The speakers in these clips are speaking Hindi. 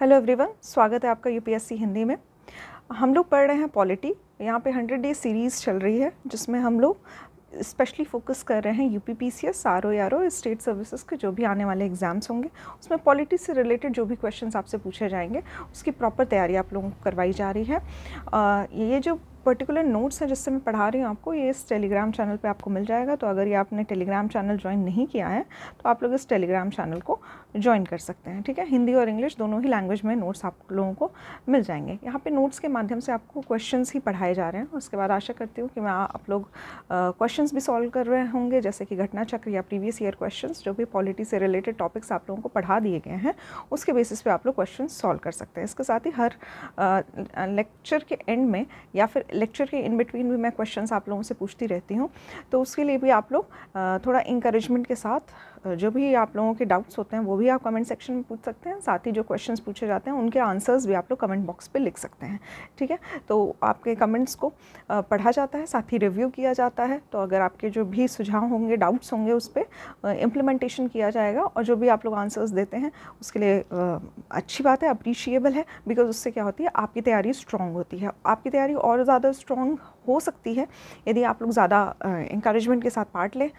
हेलो एवरीवन स्वागत है आपका यूपीएससी हिंदी में हम लोग पढ़ रहे हैं पॉलिटी यहाँ पे हंड्रेड डे सीरीज़ चल रही है जिसमें हम लोग स्पेशली फोकस कर रहे हैं U P P C S R O R O state services के जो भी आने वाले एग्ज़ाम्स होंगे उसमें पॉलिटी से रिलेटेड जो भी क्वेश्चंस आपसे पूछे जाएंगे उसकी प्रॉपर तैयारी आप लोगों को करवाई जा रही है आ, ये जो पर्टिकुलर नोट्स हैं जिससे मैं पढ़ा रही हूँ आपको ये इस टेलीग्राम चैनल पे आपको मिल जाएगा तो अगर ये आपने टेलीग्राम चैनल ज्वाइन नहीं किया है तो आप लोग इस टेलीग्राम चैनल को ज्वाइन कर सकते हैं ठीक है हिंदी और इंग्लिश दोनों ही लैंग्वेज में नोट्स आप लोगों को मिल जाएंगे यहाँ पर नोट्स के माध्यम से आपको क्वेश्चन ही पढ़ाए जा रहे हैं उसके बाद आशा करती हूँ कि मैं आप लोग क्वेश्चन भी सॉल्व कर रहे होंगे जैसे कि घटना चक्र या प्रीवियस ईयर क्वेश्चन जो भी पॉलिटी से रिलेटेड टॉपिक्स आप लोगों को पढ़ा दिए गए हैं उसके बेसिस पर आप लोग क्वेश्चन सॉल्व कर सकते हैं इसके साथ ही हर लेक्चर के एंड में या फिर लेक्चर के इन बिटवीन भी मैं क्वेश्चंस आप लोगों से पूछती रहती हूँ तो उसके लिए भी आप लोग थोड़ा इंकरेजमेंट के साथ जो भी आप लोगों के डाउट्स होते हैं वो भी आप कमेंट सेक्शन में पूछ सकते हैं साथ ही जो क्वेश्चंस पूछे जाते हैं उनके आंसर्स भी आप लोग कमेंट बॉक्स पे लिख सकते हैं ठीक है तो आपके कमेंट्स को पढ़ा जाता है साथ ही रिव्यू किया जाता है तो अगर आपके जो भी सुझाव होंगे डाउट्स होंगे उस पर इम्प्लीमेंटेशन किया जाएगा और जो भी आप लोग आंसर्स देते हैं उसके लिए अच्छी बात है अप्रिशिएबल है बिकॉज उससे क्या होती है आपकी तैयारी स्ट्रॉन्ग होती है आपकी तैयारी और ज़्यादा स्ट्रॉन्ग हो सकती है यदि आप लोग ज़्यादा इंक्रेजमेंट के साथ पार्ट लें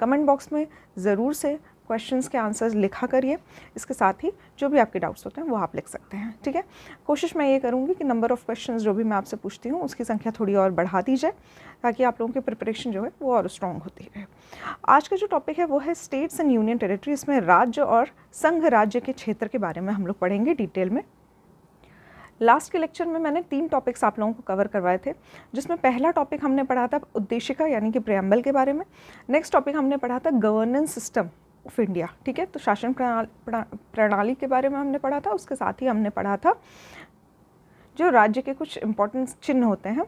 कमेंट बॉक्स में ज़रूर से क्वेश्चंस के आंसर्स लिखा करिए इसके साथ ही जो भी आपके डाउट्स होते हैं वो आप लिख सकते हैं ठीक है कोशिश मैं ये करूँगी कि नंबर ऑफ़ क्वेश्चंस जो भी मैं आपसे पूछती हूँ उसकी संख्या थोड़ी और बढ़ा दी जाए ताकि आप लोगों की प्रिपरेशन जो है वो और स्ट्रॉन्ग होती रहे आज का जो टॉपिक है वो है स्टेट्स एंड यूनियन टेरेटरी इसमें राज्य और संघ राज्य के क्षेत्र के बारे में हम लोग पढ़ेंगे डिटेल में लास्ट के लेक्चर में मैंने तीन टॉपिक्स आप लोगों को कवर करवाए थे जिसमें पहला टॉपिक हमने पढ़ा था उद्देशिका यानी कि प्रयाम्बल के बारे में नेक्स्ट टॉपिक हमने पढ़ा था गवर्नेंस सिस्टम ऑफ इंडिया ठीक है तो शासन प्रणाली के बारे में हमने पढ़ा था उसके साथ ही हमने पढ़ा था जो राज्य के कुछ इंपॉर्टेंट चिन्ह होते हैं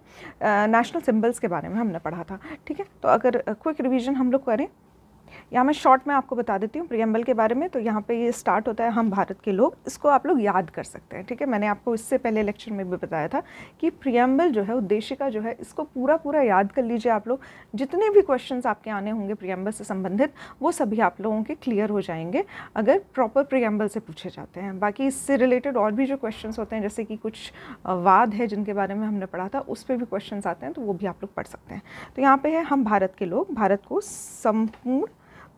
नेशनल सिंबल्स के बारे में हमने पढ़ा था ठीक है तो अगर क्विक रिवीजन हम लोग करें यहाँ मैं शॉर्ट में आपको बता देती हूँ प्रियम्बल के बारे में तो यहाँ पे ये स्टार्ट होता है हम भारत के लोग इसको आप लोग याद कर सकते हैं ठीक है मैंने आपको इससे पहले लेक्चर में भी बताया था कि प्रियम्बल जो है उद्देश्य का जो है इसको पूरा पूरा याद कर लीजिए आप लोग जितने भी क्वेश्चन आपके आने होंगे प्रियम्बल से संबंधित वो सभी आप लोगों के क्लियर हो जाएंगे अगर प्रॉपर प्रियम्बल से पूछे जाते हैं बाकी इससे रिलेटेड और भी जो क्वेश्चन होते हैं जैसे कि कुछ वाद है जिनके बारे में हमने पढ़ा था उस पर भी क्वेश्चन आते हैं तो वो भी आप लोग पढ़ सकते हैं तो यहाँ पर है हम भारत के लोग भारत को संपूर्ण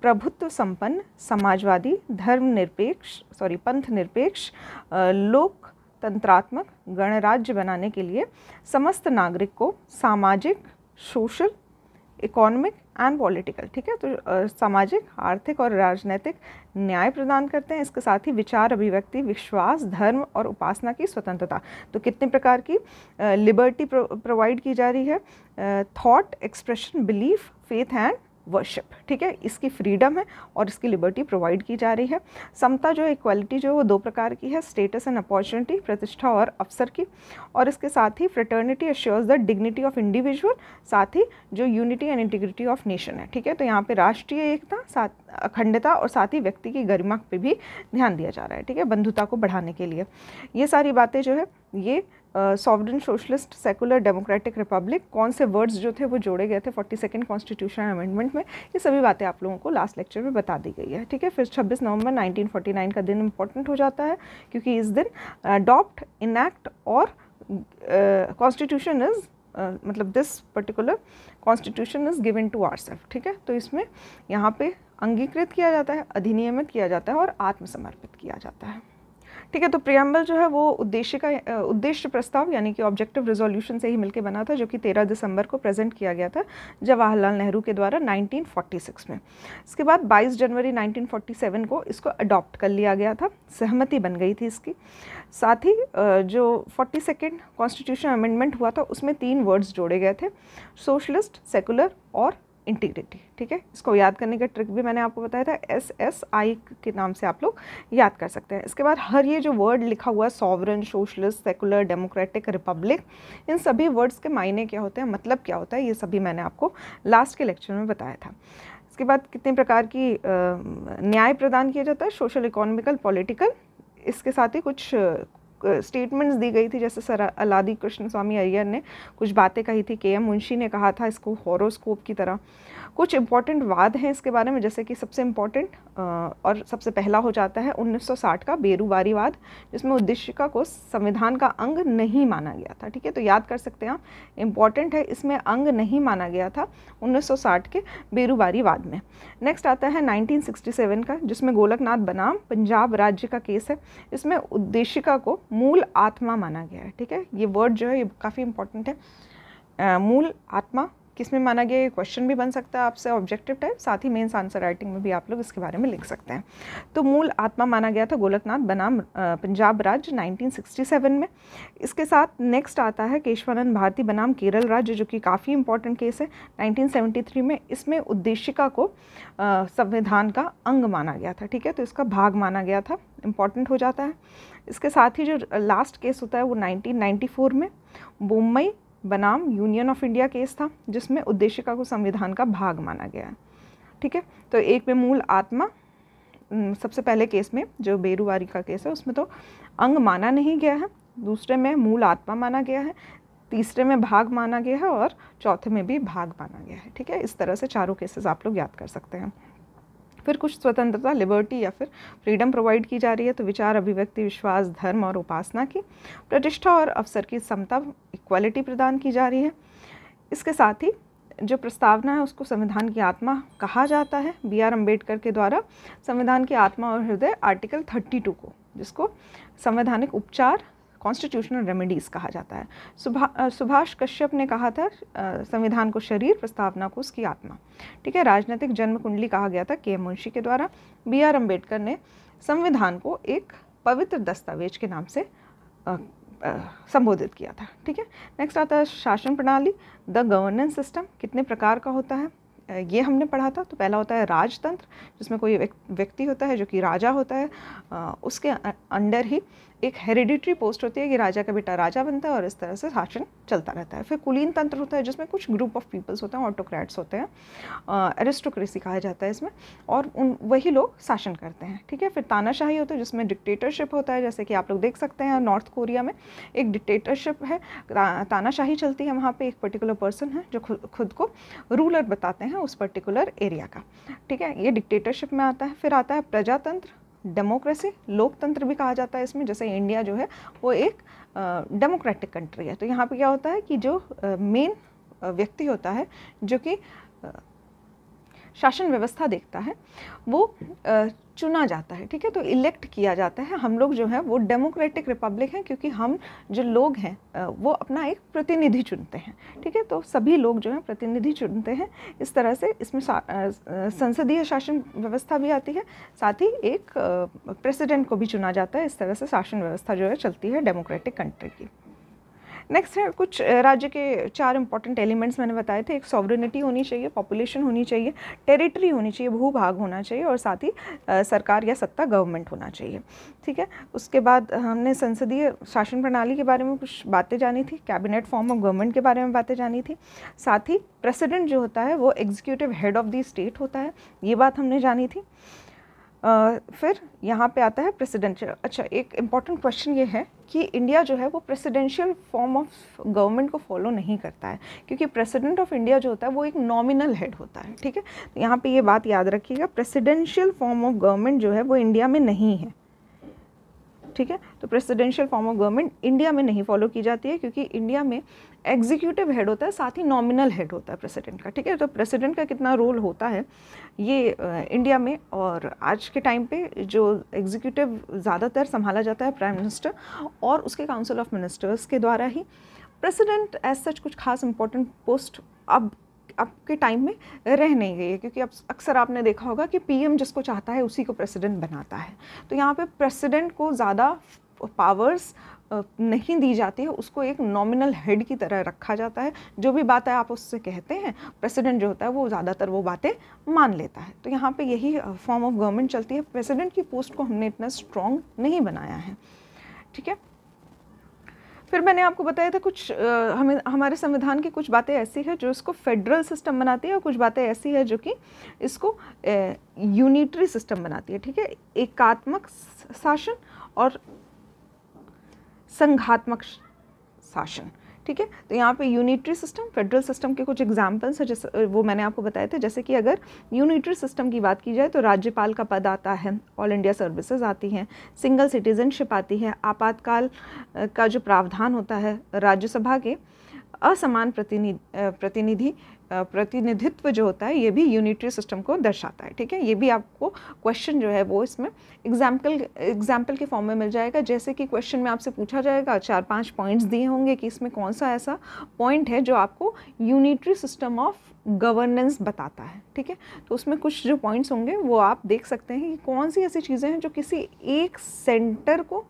प्रभुत्व संपन्न समाजवादी धर्मनिरपेक्ष सॉरी पंथ निरपेक्ष लोकतंत्रात्मक गणराज्य बनाने के लिए समस्त नागरिक को सामाजिक सोशल इकोनॉमिक एंड पॉलिटिकल ठीक है तो आ, सामाजिक आर्थिक और राजनैतिक न्याय प्रदान करते हैं इसके साथ ही विचार अभिव्यक्ति विश्वास धर्म और उपासना की स्वतंत्रता तो कितने प्रकार की लिबर्टी प्रोवाइड की जा रही है thought expression belief faith and worship ठीक है इसकी फ्रीडम है और इसकी लिबर्टी प्रोवाइड की जा रही है समता जो इक्वालिटी जो है वो दो प्रकार की है स्टेटस एंड अपॉर्चुनिटी प्रतिष्ठा और अवसर की और इसके साथ ही fraternity assures the dignity of individual साथ ही जो unity and integrity of nation है ठीक है तो यहाँ पर राष्ट्रीय एकता साथ अखंडता और साथ ही व्यक्ति की गरिमा पर भी ध्यान दिया जा रहा है ठीक है बंधुता को बढ़ाने के लिए ये सारी बातें जो है ये sovereign socialist secular democratic republic कौन से वर्ड्स जो थे वो जोड़े गए थे फोर्टी सेकेंड कॉन्स्टिट्यूशन अमेंडमेंट में ये सभी बातें आप लोगों को लास्ट लेक्चर में बता दी गई है ठीक है फिर छब्बीस नवंबर 1949 का दिन इंपॉर्टेंट हो जाता है क्योंकि इस दिन अडॉप्ट इनैक्ट और कॉन्स्टिट्यूशन इज़ मतलब this particular constitution is given to our self ठीक है तो इसमें यहाँ पे अंगीकृत किया जाता है अधिनियमित किया जाता है और आत्मसमर्पित किया जाता है ठीक है तो प्रियम्बल जो है वो उद्देश्य का उद्देश्य प्रस्ताव यानी कि ऑब्जेक्टिव रिजोल्यूशन से ही मिलकर बना था जो कि 13 दिसंबर को प्रेजेंट किया गया था जवाहरलाल नेहरू के द्वारा 1946 में इसके बाद 22 जनवरी 1947 को इसको अडॉप्ट कर लिया गया था सहमति बन गई थी इसकी साथ ही जो फोर्टी सेकेंड कॉन्स्टिट्यूशन अमेंडमेंट हुआ था उसमें तीन वर्ड्स जोड़े गए थे सोशलिस्ट सेकुलर और इंटीग्रिटी ठीक है इसको याद करने का ट्रिक भी मैंने आपको बताया था एस एस आई के नाम से आप लोग याद कर सकते हैं इसके बाद हर ये जो वर्ड लिखा हुआ है sovereign socialist secular democratic republic इन सभी वर्ड्स के मायने क्या होते हैं मतलब क्या होता है ये सभी मैंने आपको लास्ट के लेक्चर में बताया था इसके बाद कितने प्रकार की न्याय प्रदान किया जाता है सोशल इकोनॉमिकल पॉलिटिकल इसके साथ ही कुछ स्टेटमेंट्स दी गई थी जैसे सर अलादी कृष्ण स्वामी अय्यर ने कुछ बातें कही थी के एम मुंशी ने कहा था इसको हॉरोस्कोप की तरह कुछ इंपॉर्टेंट वाद हैं इसके बारे में जैसे कि सबसे इम्पॉर्टेंट और सबसे पहला हो जाता है 1960 का बेरूबारीवाद जिसमें उद्देशिका को संविधान का अंग नहीं माना गया था ठीक है तो याद कर सकते हैं आप इम्पॉर्टेंट है इसमें अंग नहीं माना गया था 1960 के बेरूबारीवाद में नेक्स्ट आता है 1967 का जिसमें गोलकनाथ बनाम पंजाब राज्य का केस है इसमें उद्देशिका को मूल आत्मा माना गया है ठीक है ये वर्ड जो है ये काफ़ी इंपॉर्टेंट है आ, मूल आत्मा किसमें माना गया ये क्वेश्चन भी बन सकता है आपसे ऑब्जेक्टिव टाइप साथ ही मेन्स आंसर राइटिंग में भी आप लोग इसके बारे में लिख सकते हैं तो मूल आत्मा माना गया था गोलकनाथ बनाम पंजाब राज्य 1967 में इसके साथ नेक्स्ट आता है केशवानंद भारती बनाम केरल राज्य जो कि काफ़ी इंपॉर्टेंट केस है नाइनटीन में इसमें उद्देशिका को संविधान का अंग माना गया था ठीक है तो इसका भाग माना गया था इम्पॉर्टेंट हो जाता है इसके साथ ही जो लास्ट केस होता है वो 1994 में मुंबई बनाम यूनियन ऑफ इंडिया केस था जिसमें उद्देशिका को संविधान का भाग माना गया है ठीक है तो एक में मूल आत्मा सबसे पहले केस में जो बेरुवारी का केस है उसमें तो अंग माना नहीं गया है दूसरे में मूल आत्मा माना गया है तीसरे में भाग माना गया है और चौथे में भी भाग माना गया है ठीक है इस तरह से चारों केसेस आप लोग याद कर सकते हैं फिर कुछ स्वतंत्रता लिबर्टी या फिर फ्रीडम प्रोवाइड की जा रही है तो विचार अभिव्यक्ति विश्वास धर्म और उपासना की प्रतिष्ठा और अवसर की समता इक्वालिटी प्रदान की जा रही है इसके साथ ही जो प्रस्तावना है उसको संविधान की आत्मा कहा जाता है बी आर अम्बेडकर के द्वारा संविधान की आत्मा और हृदय आर्टिकल थर्टी टू को जिसको संवैधानिक उपचार कॉन्स्टिट्यूशनल रेमेडीज़ कहा जाता है सुभा सुभाष कश्यप ने कहा था संविधान को शरीर प्रस्तावना को उसकी आत्मा ठीक है राजनीतिक जन्म कुंडली कहा गया था के एम मुंशी के द्वारा बी आर अम्बेडकर ने संविधान को एक पवित्र दस्तावेज के नाम से संबोधित किया था ठीक है नेक्स्ट आता है शासन प्रणाली द गवर्नेंस सिस्टम कितने प्रकार का होता है ये हमने पढ़ा था तो पहला होता है राजतंत्र जिसमें कोई व्यक्ति होता है जो कि राजा होता है उसके अंडर ही एक हेरिडिटरी पोस्ट होती है कि राजा का बेटा राजा बनता है और इस तरह से शासन चलता रहता है फिर कुलीन तंत्र होता है जिसमें कुछ ग्रुप ऑफ पीपल्स होते हैं ऑटोक्रेट्स होते हैं एरिस्टोक्रेसी कहा जाता है इसमें और उन वही लोग शासन करते हैं ठीक है फिर तानाशाही होता है जिसमें डिक्टेटरशिप होता है जैसे कि आप लोग देख सकते हैं नॉर्थ कोरिया में एक डिक्टेटरशिप है तानाशाही चलती है वहाँ पर एक पर्टिकुलर पर्सन है जो खुद को रूलर बताते हैं उस पर्टिकुलर एरिया का ठीक है ये डिक्टेटरशिप में आता है फिर आता है प्रजातंत्र डेमोक्रेसी लोकतंत्र भी कहा जाता है इसमें जैसे इंडिया जो है वो एक डेमोक्रेटिक कंट्री है तो यहाँ पे क्या होता है कि जो मेन व्यक्ति होता है जो कि शासन व्यवस्था देखता है वो चुना जाता है ठीक है तो इलेक्ट किया जाता है हम लोग जो है वो डेमोक्रेटिक रिपब्लिक हैं क्योंकि हम जो लोग हैं वो अपना एक प्रतिनिधि चुनते हैं ठीक है तो सभी लोग जो है प्रतिनिधि चुनते हैं इस तरह से इसमें संसदीय शासन व्यवस्था भी आती है साथ ही एक प्रेसिडेंट को भी चुना जाता है इस तरह से शासन व्यवस्था जो है चलती है डेमोक्रेटिक कंट्री की नेक्स्ट है कुछ राज्य के चार इंपॉर्टेंट एलिमेंट्स मैंने बताए थे एक सॉवरिनिटी होनी चाहिए पॉपुलेशन होनी चाहिए टेरिटरी होनी चाहिए भूभाग होना चाहिए और साथ ही सरकार या सत्ता गवर्नमेंट होना चाहिए ठीक है उसके बाद हमने संसदीय शासन प्रणाली के बारे में कुछ बातें जानी थी कैबिनेट फॉर्म ऑफ गवर्नमेंट के बारे में बातें जानी थी साथ ही प्रेसिडेंट जो होता है वो executive head of the state होता है ये बात हमने जानी थी फिर यहाँ पे आता है प्रेसिडेंशियल अच्छा एक इम्पॉर्टेंट क्वेश्चन ये है कि इंडिया जो है वो प्रेसिडेंशियल फॉर्म ऑफ गवर्नमेंट को फॉलो नहीं करता है क्योंकि प्रेसिडेंट ऑफ इंडिया जो होता है वो एक नॉमिनल हेड होता है ठीक है तो यहाँ पे ये बात याद रखिएगा प्रेसिडेंशियल फॉर्म ऑफ गवर्नमेंट जो है वो इंडिया में नहीं है ठीक है तो presidential form of government India में नहीं फॉलो की जाती है क्योंकि इंडिया में एग्जीक्यूटिव हेड होता है साथ ही नॉमिनल हेड होता है प्रेसिडेंट का ठीक है तो प्रेसिडेंट का कितना रोल होता है ये इंडिया में और आज के टाइम पे जो एग्जीक्यूटिव ज़्यादातर संभाला जाता है प्राइम मिनिस्टर और उसके काउंसिल ऑफ मिनिस्टर्स के द्वारा ही प्रेसिडेंट एज सच कुछ खास इंपॉर्टेंट पोस्ट अब अब के टाइम में रह नहीं गई है क्योंकि अब अक्सर आपने देखा होगा कि पीएम जिसको चाहता है उसी को प्रेसिडेंट बनाता है तो यहाँ पे प्रेसिडेंट को ज़्यादा पावर्स नहीं दी जाती है उसको एक नॉमिनल हेड की तरह रखा जाता है जो भी बात है आप उससे कहते हैं प्रेसिडेंट जो होता है वो ज़्यादातर वो बातें मान लेता है तो यहाँ पे यही फॉर्म ऑफ गवर्नमेंट चलती है प्रेसिडेंट की पोस्ट को हमने इतना स्ट्रॉन्ग नहीं बनाया है ठीक है फिर मैंने आपको बताया था कुछ हमें हमारे संविधान की कुछ बातें ऐसी हैं जो इसको फेडरल सिस्टम बनाती है और कुछ बातें ऐसी है जो कि इसको यूनिटरी सिस्टम बनाती है ठीक है एकात्मक शासन और संघात्मक शासन ठीक है तो यहाँ पे यूनिटरी सिस्टम फेडरल सिस्टम के कुछ एग्जाम्पल्स हैं जैसे वो मैंने आपको बताए थे जैसे कि अगर यूनिटरी सिस्टम की बात की जाए तो राज्यपाल का पद आता है ऑल इंडिया सर्विसेज आती हैं सिंगल सिटीजनशिप आती है आपातकाल का जो प्रावधान होता है राज्यसभा के असमान प्रतिनिधि प्रतिनिधि प्रतिनिधित्व जो होता है ये भी यूनिटरी सिस्टम को दर्शाता है ठीक है ये भी आपको क्वेश्चन जो है वो इसमें एग्जाम्पल एग्जाम्पल के फॉर्म में मिल जाएगा जैसे कि क्वेश्चन में आपसे पूछा जाएगा चार पांच पॉइंट्स दिए होंगे कि इसमें कौन सा ऐसा पॉइंट है जो आपको यूनिटरी सिस्टम ऑफ गवर्नेंस बताता है ठीक है तो उसमें कुछ जो पॉइंट्स होंगे वो आप देख सकते हैं कि कौन सी ऐसी चीज़ें हैं जो किसी एक सेंटर को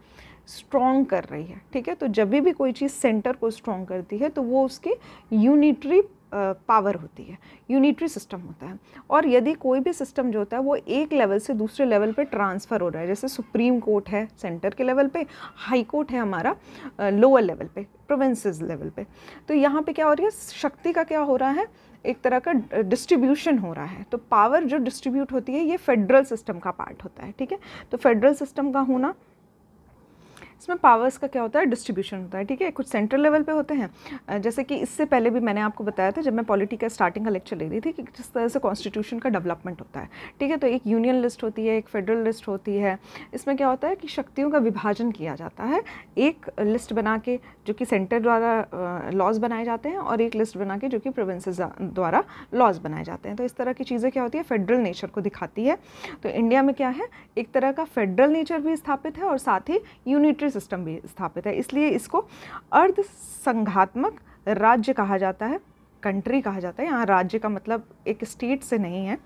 स्ट्रॉन्ग कर रही है ठीक है तो जब भी कोई चीज़ सेंटर को स्ट्रॉन्ग करती है तो वो उसकी यूनिटरी पावर होती है यूनिटरी सिस्टम होता है और यदि कोई भी सिस्टम जो होता है वो एक लेवल से दूसरे लेवल पे ट्रांसफ़र हो रहा है जैसे सुप्रीम कोर्ट है सेंटर के लेवल पे हाई कोर्ट है हमारा लोअर लेवल पे प्रोविंसेस लेवल पे तो यहाँ पे क्या हो रही है शक्ति का क्या हो रहा है एक तरह का डिस्ट्रीब्यूशन हो रहा है तो पावर जो डिस्ट्रीब्यूट होती है ये फेडरल सिस्टम का पार्ट होता है ठीक है तो फेडरल सिस्टम का होना इसमें पावर्स का क्या होता है डिस्ट्रीब्यूशन होता है ठीक है कुछ सेंट्रल लेवल पे होते हैं जैसे कि इससे पहले भी मैंने आपको बताया था जब मैं पॉलिटी का स्टार्टिंग का लेक्चर ले रही थी कि किस तरह से कॉन्स्टिट्यूशन का डेवलपमेंट होता है ठीक है तो एक यूनियन लिस्ट होती है एक फेडरल लिस्ट होती है इसमें क्या होता है कि शक्तियों का विभाजन किया जाता है एक लिस्ट बना के जो कि सेंटर द्वारा लॉज बनाए जाते हैं और एक लिस्ट बना के जो कि प्रोविंसेस द्वारा लॉज बनाए जाते हैं तो इस तरह की चीज़ें क्या होती है फेडरल नेचर को दिखाती है तो इंडिया में क्या है एक तरह का फेडरल नेचर भी स्थापित है और साथ ही यूनिटरी मिलिट्री सिस्टम भी स्थापित है इसलिए इसको अर्ध संघात्मक राज्य कहा जाता है कंट्री कहा जाता है यहाँ राज्य का मतलब एक स्टेट से नहीं है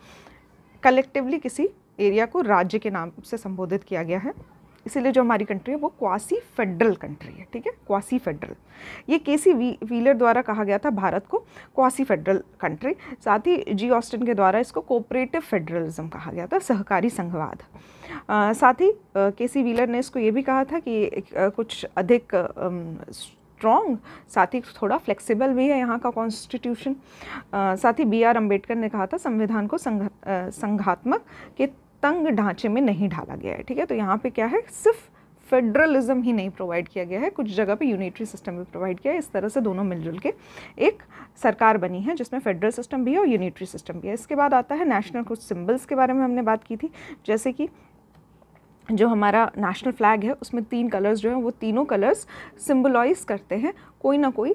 कलेक्टिवली किसी एरिया को राज्य के नाम से संबोधित किया गया है इसीलिए जो हमारी कंट्री है वो क्वासी फेडरल कंट्री है ठीक है क्वासी फेडरल ये के सी वी व्हीलर द्वारा कहा गया था भारत को क्वासी फेडरल कंट्री साथ ही जी ऑस्टिन के द्वारा इसको कोऑपरेटिव फेडरलिज्म कहा गया था सहकारी संघवाद साथ ही के सी व्हीलर ने इसको ये भी कहा था कि आ, कुछ अधिक आ, स्ट्रॉन्ग साथ ही थोड़ा फ्लेक्सिबल भी है यहाँ का कॉन्स्टिट्यूशन साथ ही बी आर अम्बेडकर ने कहा था संविधान को संघ संघात्मक के तंग ढांचे में नहीं ढाला गया है ठीक है तो यहाँ पे क्या है सिर्फ फेडरलिज्म ही नहीं प्रोवाइड किया गया है कुछ जगह पे यूनिटरी सिस्टम भी प्रोवाइड किया है इस तरह से दोनों मिलजुल के एक सरकार बनी है जिसमें फेडरल सिस्टम भी है और यूनिटरी सिस्टम भी है इसके बाद आता है नेशनल कुछ सिम्बल्स के बारे में हमने बात की थी जैसे कि जो हमारा नेशनल फ्लैग है उसमें तीन कलर्स जो हैं वो तीनों कलर्स सिम्बलाइज करते हैं कोई ना कोई आ,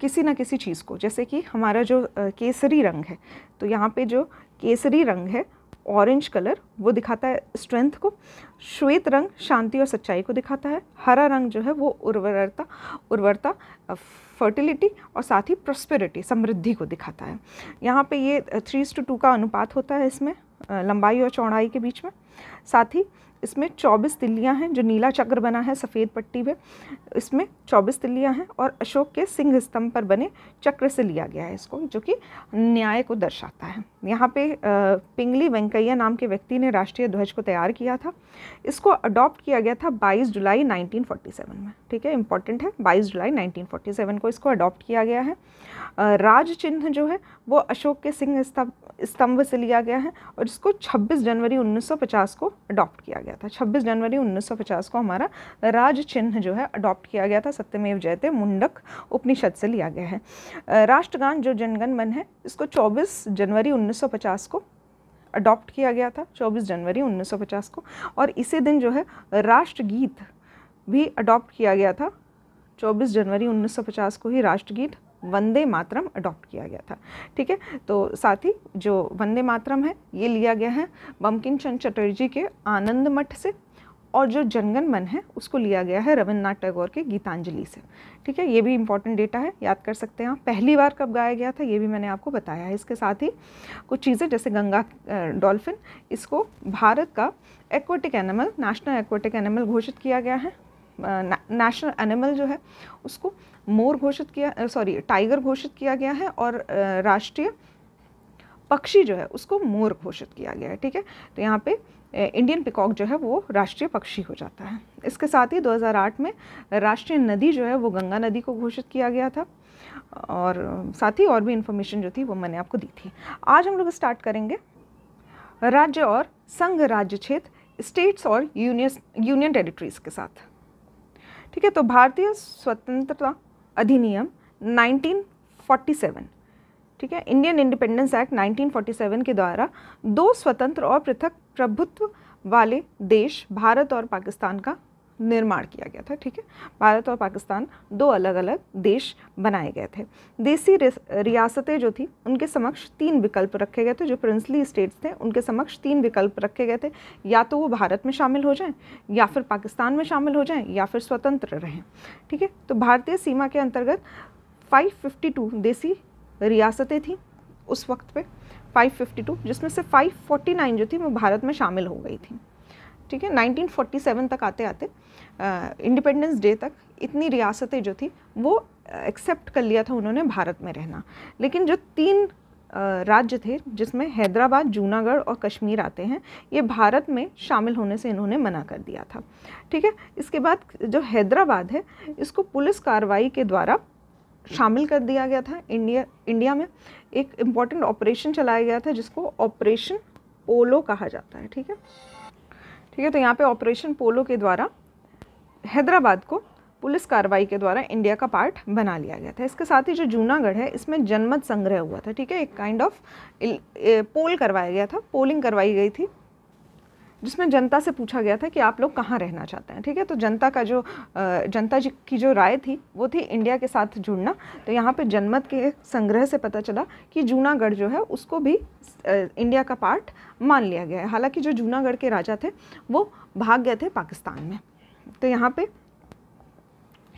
किसी ना किसी चीज़ को जैसे कि हमारा जो आ, केसरी रंग है तो यहाँ पे जो केसरी रंग है ऑरेंज कलर वो दिखाता है स्ट्रेंथ को श्वेत रंग शांति और सच्चाई को दिखाता है हरा रंग जो है वो उर्वरता उर्वरता फर्टिलिटी और साथ ही प्रोस्पेरिटी समृद्धि को दिखाता है यहाँ पे ये थ्री टू टू का अनुपात होता है इसमें लंबाई और चौड़ाई के बीच में साथ ही इसमें 24 तिल्लियां हैं जो नीला चक्र बना है सफ़ेद पट्टी में इसमें 24 तिल्लियां हैं और अशोक के सिंह स्तंभ पर बने चक्र से लिया गया है इसको जो कि न्याय को दर्शाता है यहाँ पे पिंगली वेंकैया नाम के व्यक्ति ने राष्ट्रीय ध्वज को तैयार किया था इसको अडॉप्ट किया गया था 22 जुलाई 1947 में ठीक है इंपॉर्टेंट है बाईस जुलाई नाइनटीन को इसको अडॉप्ट किया गया है राज चिन्ह जो है वो अशोक के सिंह स्तंभ से लिया गया है और इसको 26 जनवरी 1950 1950 को अडॉप्ट किया गया था 26 जनवरी 1950 को हमारा राज चिन्ह जो है अडॉप्ट किया गया था सत्यमेव जयते मुंडक उपनिषद से लिया गया है राष्ट्रगान जो जनगण मन है इसको 24 जनवरी 1950 को अडॉप्ट किया गया था 24 जनवरी 1950 को और इसी दिन जो है राष्ट्रगीत भी अडॉप्ट किया गया था 24 जनवरी 1950 को ही राष्ट्रगीत वंदे मातरम अडॉप्ट किया गया था ठीक है तो साथ ही जो वंदे मातरम है ये लिया गया है बमकिन चंद चटर्जी के आनंद मठ से और जो जनगण मन है उसको लिया गया है रविन्द्रनाथ टैगोर के गीतांजलि से ठीक है ये भी इंपॉर्टेंट डेटा है याद कर सकते हैं आप पहली बार कब गाया गया था ये भी मैंने आपको बताया है इसके साथ ही कुछ चीज़ें जैसे गंगा डॉल्फिन इसको भारत का aquatic animal national aquatic animal घोषित किया गया है नेशनल एनिमल जो है उसको मोर घोषित किया सॉरी टाइगर घोषित किया गया है और राष्ट्रीय पक्षी जो है उसको मोर घोषित किया गया है ठीक है तो यहाँ पे इंडियन पिकॉक जो है वो राष्ट्रीय पक्षी हो जाता है इसके साथ ही 2008 में राष्ट्रीय नदी जो है वो गंगा नदी को घोषित किया गया था और साथ ही और भी इन्फॉर्मेशन जो थी वो मैंने आपको दी थी आज हम लोग स्टार्ट करेंगे राज्य और संघ राज्य क्षेत्र स्टेट्स और यूनियन यूनियन टेरिटरीज़ के साथ ठीक है तो भारतीय स्वतंत्रता अधिनियम 1947 ठीक है इंडियन इंडिपेंडेंस एक्ट 1947 के द्वारा दो स्वतंत्र और पृथक प्रभुत्व वाले देश भारत और पाकिस्तान का निर्माण किया गया था ठीक है भारत और पाकिस्तान दो अलग अलग देश बनाए गए थे देसी रियासतें जो थी उनके समक्ष तीन विकल्प रखे गए थे जो प्रिंसली स्टेट्स थे उनके समक्ष तीन विकल्प रखे गए थे या तो वो भारत में शामिल हो जाएं या फिर पाकिस्तान में शामिल हो जाएं या फिर स्वतंत्र रहें ठीक है तो भारतीय सीमा के अंतर्गत फाइव देसी रियासतें थीं उस वक्त पे फाइव जिसमें से फाइव जो थी वो भारत में शामिल हो गई थी ठीक है 1947 तक आते आते इंडिपेंडेंस डे तक इतनी रियासतें जो थी वो एक्सेप्ट कर लिया था उन्होंने भारत में रहना लेकिन जो तीन राज्य थे जिसमें हैदराबाद जूनागढ़ और कश्मीर आते हैं ये भारत में शामिल होने से इन्होंने मना कर दिया था ठीक है इसके बाद जो हैदराबाद है इसको पुलिस कार्रवाई के द्वारा शामिल कर दिया गया था इंडिया इंडिया में एक इम्पॉर्टेंट ऑपरेशन चलाया गया था जिसको ऑपरेशन पोलो कहा जाता है ठीक है ठीक है तो यहाँ पे ऑपरेशन पोलो के द्वारा हैदराबाद को पुलिस कार्रवाई के द्वारा इंडिया का पार्ट बना लिया गया था इसके साथ ही जो जूनागढ़ है इसमें जनमत संग्रह हुआ था ठीक है एक काइंड ऑफ पोल करवाया गया था पोलिंग करवाई गई थी जिसमें जनता से पूछा गया था कि आप लोग कहाँ रहना चाहते हैं ठीक है तो जनता का जो जनता जी की जो राय थी वो थी इंडिया के साथ जुड़ना तो यहाँ पे जनमत के संग्रह से पता चला कि जूनागढ़ जो है उसको भी इंडिया का पार्ट मान लिया गया है हालांकि जो जूनागढ़ के राजा थे वो भाग गए थे पाकिस्तान में तो यहाँ पर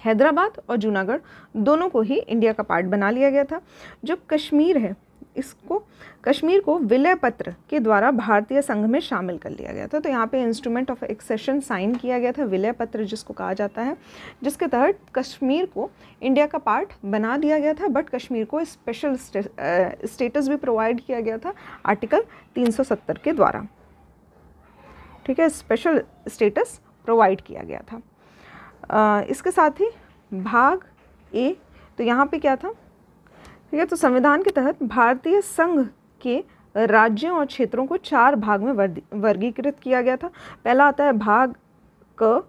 हैदराबाद और जूनागढ़ दोनों को ही इंडिया का पार्ट बना लिया गया था जो कश्मीर है इसको कश्मीर को विलय पत्र के द्वारा भारतीय संघ में शामिल कर लिया गया था तो यहाँ पे इंस्ट्रूमेंट ऑफ एक्सेशन साइन किया गया था विलय पत्र जिसको कहा जाता है जिसके तहत कश्मीर को इंडिया का पार्ट बना दिया गया था बट कश्मीर को स्पेशल स्टेटस भी प्रोवाइड किया गया था आर्टिकल 370 के द्वारा ठीक है स्पेशल स्टेटस प्रोवाइड किया गया था आ, इसके साथ ही भाग ए तो यहाँ पे क्या था ठीक है तो संविधान के तहत भारतीय संघ के राज्यों और क्षेत्रों को चार भाग में वर्गीकृत किया गया था पहला आता है भाग क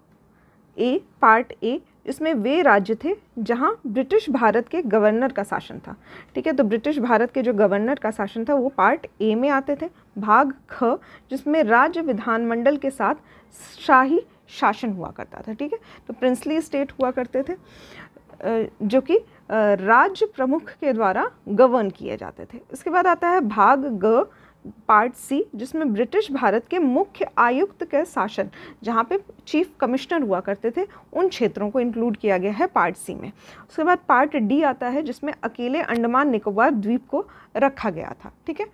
ए पार्ट ए इसमें वे राज्य थे जहां ब्रिटिश भारत के गवर्नर का शासन था ठीक है तो ब्रिटिश भारत के जो गवर्नर का शासन था वो पार्ट ए में आते थे भाग ख जिसमें राज्य विधानमंडल के साथ शाही शासन हुआ करता था ठीक है तो प्रिंसली स्टेट हुआ करते थे जो कि राज्य प्रमुख के द्वारा गवर्न किए जाते थे इसके बाद आता है भाग ग पार्ट सी जिसमें ब्रिटिश भारत के मुख्य आयुक्त के शासन जहाँ पे चीफ कमिश्नर हुआ करते थे उन क्षेत्रों को इंक्लूड किया गया है पार्ट सी में उसके बाद पार्ट डी आता है जिसमें अकेले अंडमान निकोबार द्वीप को रखा गया था ठीक है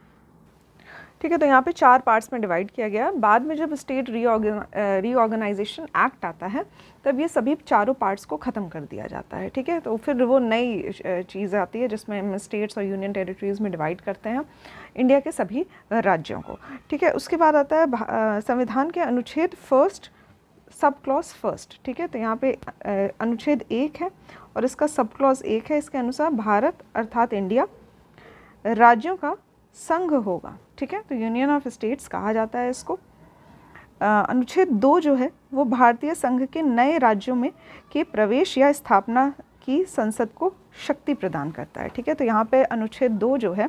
ठीक है तो यहाँ पे चार पार्ट्स में डिवाइड किया गया बाद में जब स्टेट रीऑर्गेनाइजेशन एक्ट आता है तब ये सभी चारों पार्ट्स को ख़त्म कर दिया जाता है ठीक है तो फिर वो नई चीज़ आती है जिसमें हम स्टेट्स और यूनियन टेरिटरीज़ में डिवाइड करते हैं इंडिया के सभी राज्यों को ठीक है उसके बाद आता है संविधान के अनुच्छेद फर्स्ट सब क्लॉज फर्स्ट ठीक है तो यहाँ पे अनुच्छेद एक है और इसका सब क्लॉज एक है इसके अनुसार भारत अर्थात इंडिया राज्यों का संघ होगा ठीक है तो यूनियन ऑफ स्टेट्स कहा जाता है इसको अनुच्छेद दो जो है वो भारतीय संघ के नए राज्यों में के प्रवेश या स्थापना की संसद को शक्ति प्रदान करता है ठीक है तो यहाँ पे अनुच्छेद दो जो है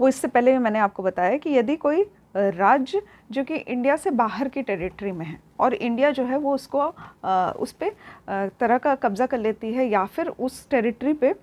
वो इससे पहले मैंने आपको बताया कि यदि कोई राज्य जो कि इंडिया से बाहर की टेरिटरी में है और इंडिया जो है वो उसको आ, उस पर तरह का कब्ज़ा कर लेती है या फिर उस टेरिटरी पे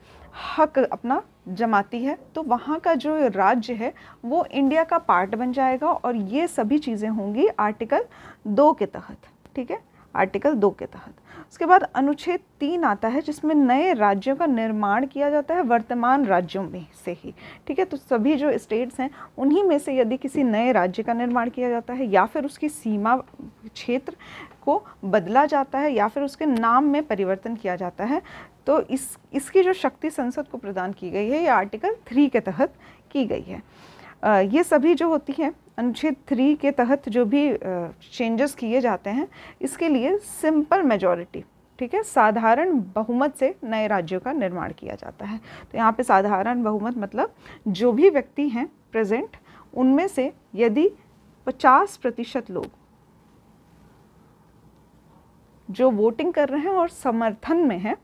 हक अपना जमाती है तो वहाँ का जो राज्य है वो इंडिया का पार्ट बन जाएगा और ये सभी चीज़ें होंगी आर्टिकल दो के तहत ठीक है आर्टिकल दो के तहत उसके बाद अनुच्छेद तीन आता है जिसमें नए राज्यों का निर्माण किया जाता है वर्तमान राज्यों में से ही ठीक है तो सभी जो स्टेट्स हैं उन्हीं में से यदि किसी नए राज्य का निर्माण किया जाता है या फिर उसकी सीमा क्षेत्र को बदला जाता है या फिर उसके नाम में परिवर्तन किया जाता है तो इस इसकी जो शक्ति संसद को प्रदान की गई है ये आर्टिकल थ्री के तहत की गई है आ, ये सभी जो होती हैं अनुच्छेद थ्री के तहत जो भी चेंजेस किए जाते हैं इसके लिए सिंपल मेजोरिटी ठीक है साधारण बहुमत से नए राज्यों का निर्माण किया जाता है तो यहाँ पे साधारण बहुमत मतलब जो भी व्यक्ति हैं प्रेजेंट उनमें से यदि 50 प्रतिशत लोग जो वोटिंग कर रहे हैं और समर्थन में हैं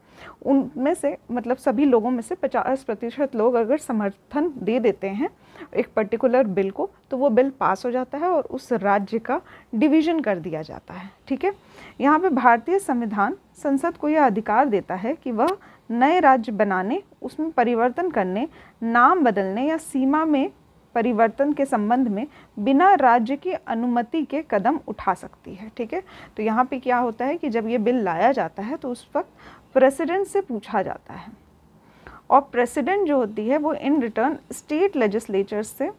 उनमें से मतलब सभी लोगों में से 50 प्रतिशत लोग अगर समर्थन दे देते हैं एक पर्टिकुलर बिल को तो वो बिल पास हो जाता है और उस राज्य का डिवीजन कर दिया जाता है ठीक है यहाँ पे भारतीय संविधान संसद को यह अधिकार देता है कि वह नए राज्य बनाने उसमें परिवर्तन करने नाम बदलने या सीमा में परिवर्तन के संबंध में बिना राज्य की अनुमति के कदम उठा सकती है ठीक है तो यहाँ पे क्या होता है कि जब ये बिल लाया जाता है तो उस वक्त प्रेसिडेंट से पूछा जाता है और प्रेसिडेंट जो होती है वो इन रिटर्न स्टेट लेजिस्लेचर से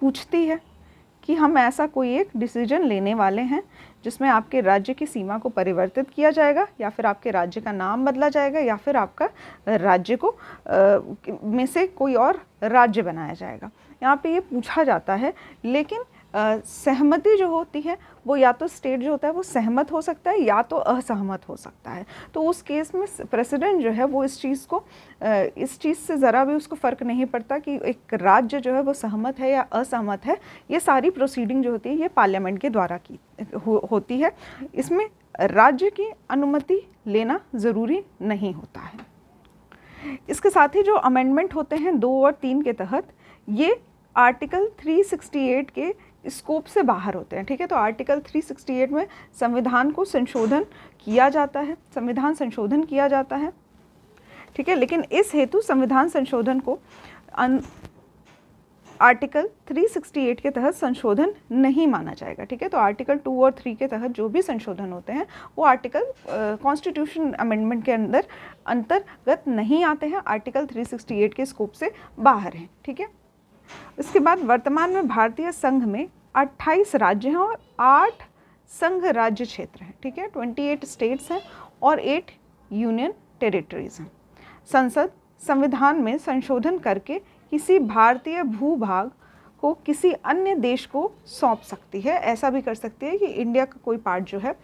पूछती है कि हम ऐसा कोई एक डिसीजन लेने वाले हैं जिसमें आपके राज्य की सीमा को परिवर्तित किया जाएगा या फिर आपके राज्य का नाम बदला जाएगा या फिर आपका राज्य को में से कोई और राज्य बनाया जाएगा यहाँ पे ये पूछा जाता है लेकिन सहमति जो होती है वो या तो स्टेट जो होता है वो सहमत हो सकता है या तो असहमत हो सकता है तो उस केस में प्रेसिडेंट जो है वो इस चीज़ को इस चीज़ से ज़रा भी उसको फ़र्क नहीं पड़ता कि एक राज्य जो है वो सहमत है या असहमत है ये सारी प्रोसीडिंग जो होती है ये पार्लियामेंट के द्वारा की हो, होती है इसमें राज्य की अनुमति लेना ज़रूरी नहीं होता है इसके साथ ही जो अमेंडमेंट होते हैं दो और तीन के तहत ये आर्टिकल 368 के स्कोप से बाहर होते हैं ठीक है तो आर्टिकल 368 में संविधान को संशोधन किया जाता है संविधान संशोधन किया जाता है ठीक है लेकिन इस हेतु संविधान संशोधन को अन, आर्टिकल 368 के तहत संशोधन नहीं माना जाएगा ठीक है तो आर्टिकल 2 और 3 के तहत जो भी संशोधन होते हैं वो आर्टिकल कॉन्स्टिट्यूशन अमेंडमेंट के अंदर अंतर्गत नहीं आते हैं आर्टिकल 368 के स्कोप से बाहर हैं ठीक है उसके बाद वर्तमान में भारतीय संघ में 28 राज्य हैं और 8 संघ राज्य क्षेत्र हैं ठीक है 28 स्टेट्स हैं और 8 यूनियन टेरिटरीज हैं संसद संविधान में संशोधन करके किसी भारतीय भूभाग को किसी अन्य देश को सौंप सकती है ऐसा भी कर सकती है कि इंडिया का कोई पार्ट जो है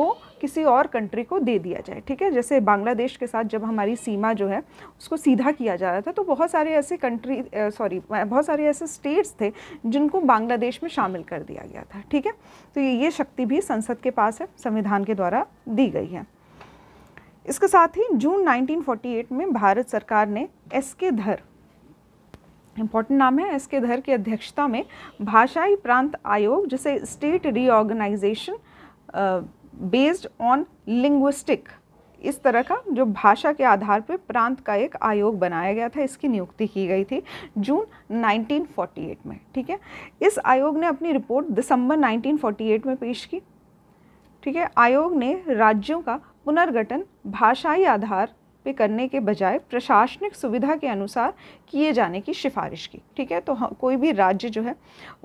वो किसी और कंट्री को दे दिया जाए ठीक है जैसे बांग्लादेश के साथ जब हमारी सीमा जो है उसको सीधा किया जा रहा था तो बहुत सारे ऐसे कंट्री सॉरी बहुत सारे ऐसे स्टेट्स थे जिनको बांग्लादेश में शामिल कर दिया गया था ठीक है तो ये ये शक्ति भी संसद के पास है संविधान के द्वारा दी गई है इसके साथ ही जून 1948 में भारत सरकार ने एस के धर इम्पॉर्टेंट नाम है एस के धर की अध्यक्षता में भाषाई प्रांत आयोग जिसे state reorganisation based on linguistic इस तरह का जो भाषा के आधार पर प्रांत का एक आयोग बनाया गया था इसकी नियुक्ति की गई थी जून 1948 में ठीक है इस आयोग ने अपनी रिपोर्ट दिसंबर 1948 में पेश की ठीक है आयोग ने राज्यों का पुनर्गठन भाषाई आधार पे करने के बजाय प्रशासनिक सुविधा के अनुसार किए जाने की सिफारिश की ठीक है तो हाँ, कोई भी राज्य जो है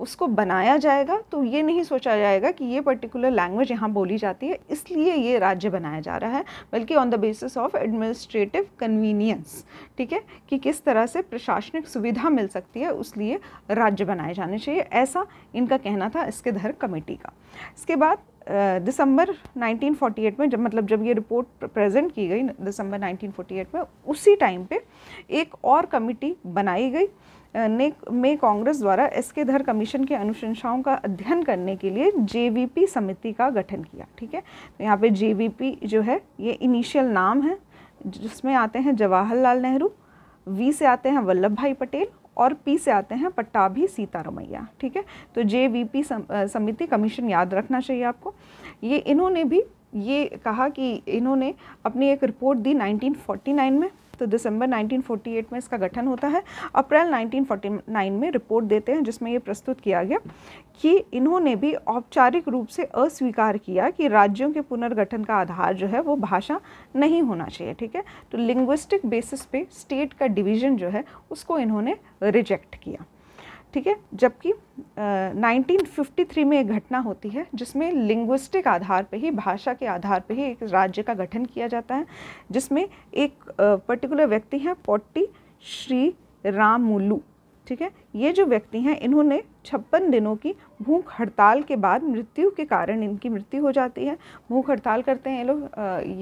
उसको बनाया जाएगा तो ये नहीं सोचा जाएगा कि ये पर्टिकुलर लैंग्वेज यहाँ बोली जाती है इसलिए ये राज्य बनाया जा रहा है बल्कि on the basis of administrative convenience ठीक है कि किस तरह से प्रशासनिक सुविधा मिल सकती है उस राज्य बनाए जाने चाहिए ऐसा इनका कहना था इसके धर कमेटी का इसके बाद दिसंबर 1948 में जब मतलब जब ये रिपोर्ट प्रेजेंट की गई दिसंबर 1948 में उसी टाइम पे एक और कमिटी बनाई गई ने में कांग्रेस द्वारा एस के धर कमीशन की अनुशंसाओं का अध्ययन करने के लिए जे समिति का गठन किया ठीक है तो यहाँ पे जे जो है ये इनिशियल नाम है जिसमें आते हैं जवाहरलाल नेहरू वी से आते हैं वल्लभ भाई पटेल और पी से आते हैं पट्टा भी सीतारमैया ठीक है तो जे वी पी समिति कमीशन याद रखना चाहिए आपको ये इन्होंने भी ये कहा कि इन्होंने अपनी एक रिपोर्ट दी 1949 में तो दिसंबर 1948 में इसका गठन होता है अप्रैल 1949 में रिपोर्ट देते हैं जिसमें ये प्रस्तुत किया गया कि इन्होंने भी औपचारिक रूप से अस्वीकार किया कि राज्यों के पुनर्गठन का आधार जो है वो भाषा नहीं होना चाहिए ठीक है तो लिंग्विस्टिक बेसिस पे स्टेट का डिवीज़न जो है उसको इन्होंने रिजेक्ट किया ठीक है जबकि uh, 1953 में एक घटना होती है जिसमें लिंग्विस्टिक आधार पर ही भाषा के आधार पर ही एक राज्य का गठन किया जाता है जिसमें एक पर्टिकुलर uh, व्यक्ति हैं पोट्टी श्री रामूलू ठीक है ये जो व्यक्ति हैं इन्होंने छप्पन दिनों की भूख हड़ताल के बाद मृत्यु के कारण इनकी मृत्यु हो जाती है भूख हड़ताल करते हैं ये लोग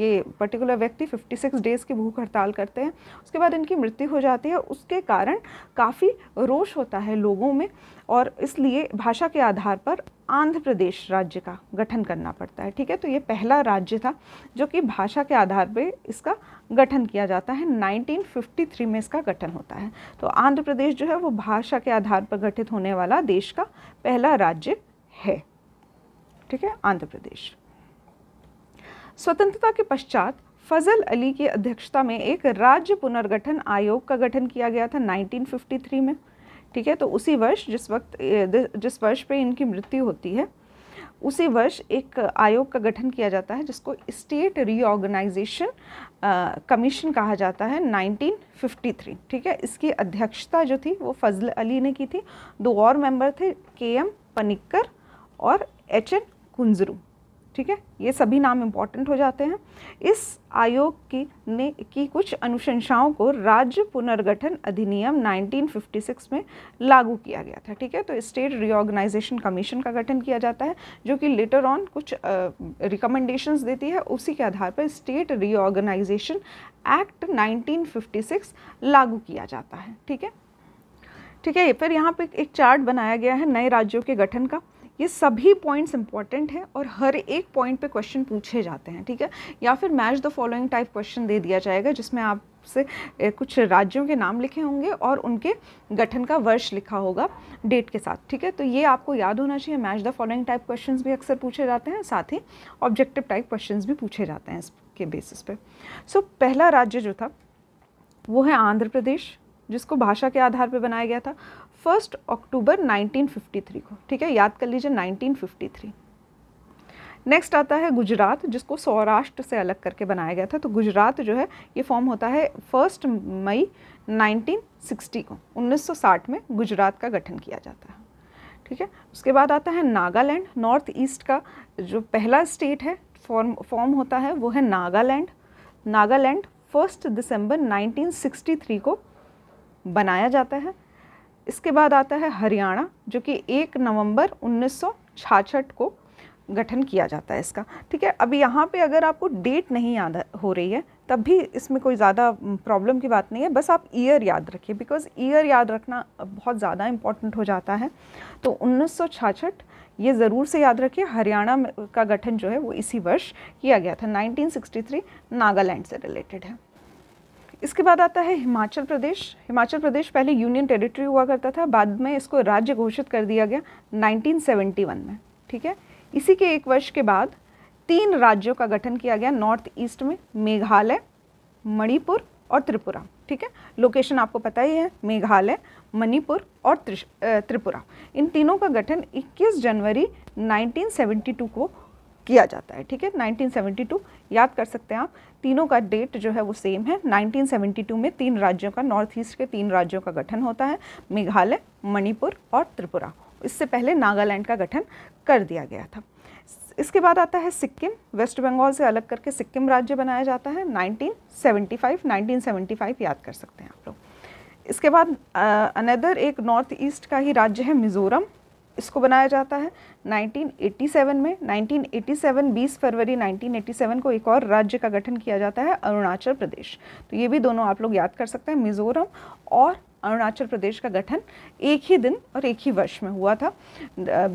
ये पर्टिकुलर व्यक्ति 56 डेज़ की भूख हड़ताल करते हैं उसके बाद इनकी मृत्यु हो जाती है उसके कारण काफ़ी रोष होता है लोगों में और इसलिए भाषा के आधार पर आंध्र प्रदेश राज्य का गठन करना पड़ता है ठीक है तो ये पहला राज्य था जो कि भाषा के आधार पे इसका गठन किया जाता है 1953 में इसका गठन होता है तो आंध्र प्रदेश जो है वो भाषा के आधार पर गठित होने वाला देश का पहला राज्य है ठीक है आंध्र प्रदेश स्वतंत्रता के पश्चात फजल अली की अध्यक्षता में एक राज्य पुनर्गठन आयोग का गठन किया गया था 1953 में ठीक है तो उसी वर्ष जिस वक्त जिस वर्ष पे इनकी मृत्यु होती है उसी वर्ष एक आयोग का गठन किया जाता है जिसको स्टेट रीऑर्गेनाइजेशन कमीशन कहा जाता है 1953 ठीक है इसकी अध्यक्षता जो थी वो फजल अली ने की थी दो और मेंबर थे के एम पनिक्कर और एच एन कुंजरू ठीक है ये सभी नाम इम्पॉर्टेंट हो जाते हैं इस आयोग की ने की कुछ अनुशंसाओं को राज्य पुनर्गठन अधिनियम 1956 में लागू किया गया था ठीक है तो स्टेट रिओर्गनाइजेशन कमीशन का गठन किया जाता है जो कि लेटर ऑन कुछ रिकमेंडेशंस uh, देती है उसी के आधार पर स्टेट रिओर्गनाइजेशन एक्ट 1956 लागू किया जाता है ठीक है ठीक है फिर यहाँ पे एक चार्ट बनाया गया है नए राज्यों के गठन का ये सभी पॉइंट्स इंपॉर्टेंट हैं और हर एक पॉइंट पे क्वेश्चन पूछे जाते हैं ठीक है या फिर match the following type question दे दिया जाएगा जिसमें आपसे कुछ राज्यों के नाम लिखे होंगे और उनके गठन का वर्ष लिखा होगा डेट के साथ ठीक है तो ये आपको याद होना चाहिए match the following type question भी अक्सर पूछे जाते हैं साथ ही ऑब्जेक्टिव टाइप क्वेश्चन भी पूछे जाते हैं इसके बेसिस पे सो so, पहला राज्य जो था वो है आंध्र प्रदेश जिसको भाषा के आधार पर बनाया गया था फर्स्ट अक्टूबर 1953 को ठीक है याद कर लीजिए 1953 नेक्स्ट आता है गुजरात जिसको सौराष्ट्र से अलग करके बनाया गया था तो गुजरात जो है ये फॉर्म होता है फर्स्ट मई 1960 को 1960 में गुजरात का गठन किया जाता है ठीक है उसके बाद आता है नागालैंड नॉर्थ ईस्ट का जो पहला स्टेट है फॉर्म फॉर्म होता है वो है नागालैंड नागालैंड फर्स्ट दिसंबर 1963 को बनाया जाता है इसके बाद आता है हरियाणा जो कि एक नवंबर 1966 को गठन किया जाता है इसका ठीक है अभी यहाँ पे अगर आपको डेट नहीं याद हो रही है तब भी इसमें कोई ज़्यादा प्रॉब्लम की बात नहीं है बस आप ईयर याद रखिए बिकॉज ईयर याद रखना बहुत ज़्यादा इम्पॉर्टेंट हो जाता है तो उन्नीस ये ज़रूर से याद रखिए हरियाणा का गठन जो है वो इसी वर्ष किया गया था 1963 नागालैंड से रिलेटेड है इसके बाद आता है हिमाचल प्रदेश हिमाचल प्रदेश पहले यूनियन टेरिटरी हुआ करता था बाद में इसको राज्य घोषित कर दिया गया 1971 में ठीक है इसी के एक वर्ष के बाद तीन राज्यों का गठन किया गया नॉर्थ ईस्ट में मेघालय मणिपुर और त्रिपुरा ठीक है लोकेशन आपको पता ही है मेघालय मणिपुर और त्रिपुरा इन तीनों का गठन 21 जनवरी 1972 को किया जाता है ठीक है 1972 याद कर सकते हैं आप तीनों का डेट जो है वो सेम है 1972 में तीन राज्यों का नॉर्थ ईस्ट के तीन राज्यों का गठन होता है मेघालय मणिपुर और त्रिपुरा इससे पहले नागालैंड का गठन कर दिया गया था इसके बाद आता है सिक्किम वेस्ट बंगाल से अलग करके सिक्किम राज्य बनाया जाता है 1975 1975 याद कर सकते हैं आप लोग इसके बाद अनदर एक नॉर्थ ईस्ट का ही राज्य है मिज़ोरम इसको बनाया जाता है 1987 में 1987 20 फरवरी 1987 को एक और राज्य का गठन किया जाता है अरुणाचल प्रदेश तो ये भी दोनों आप लोग याद कर सकते हैं मिज़ोरम और अरुणाचल प्रदेश का गठन एक ही दिन और एक ही वर्ष में हुआ था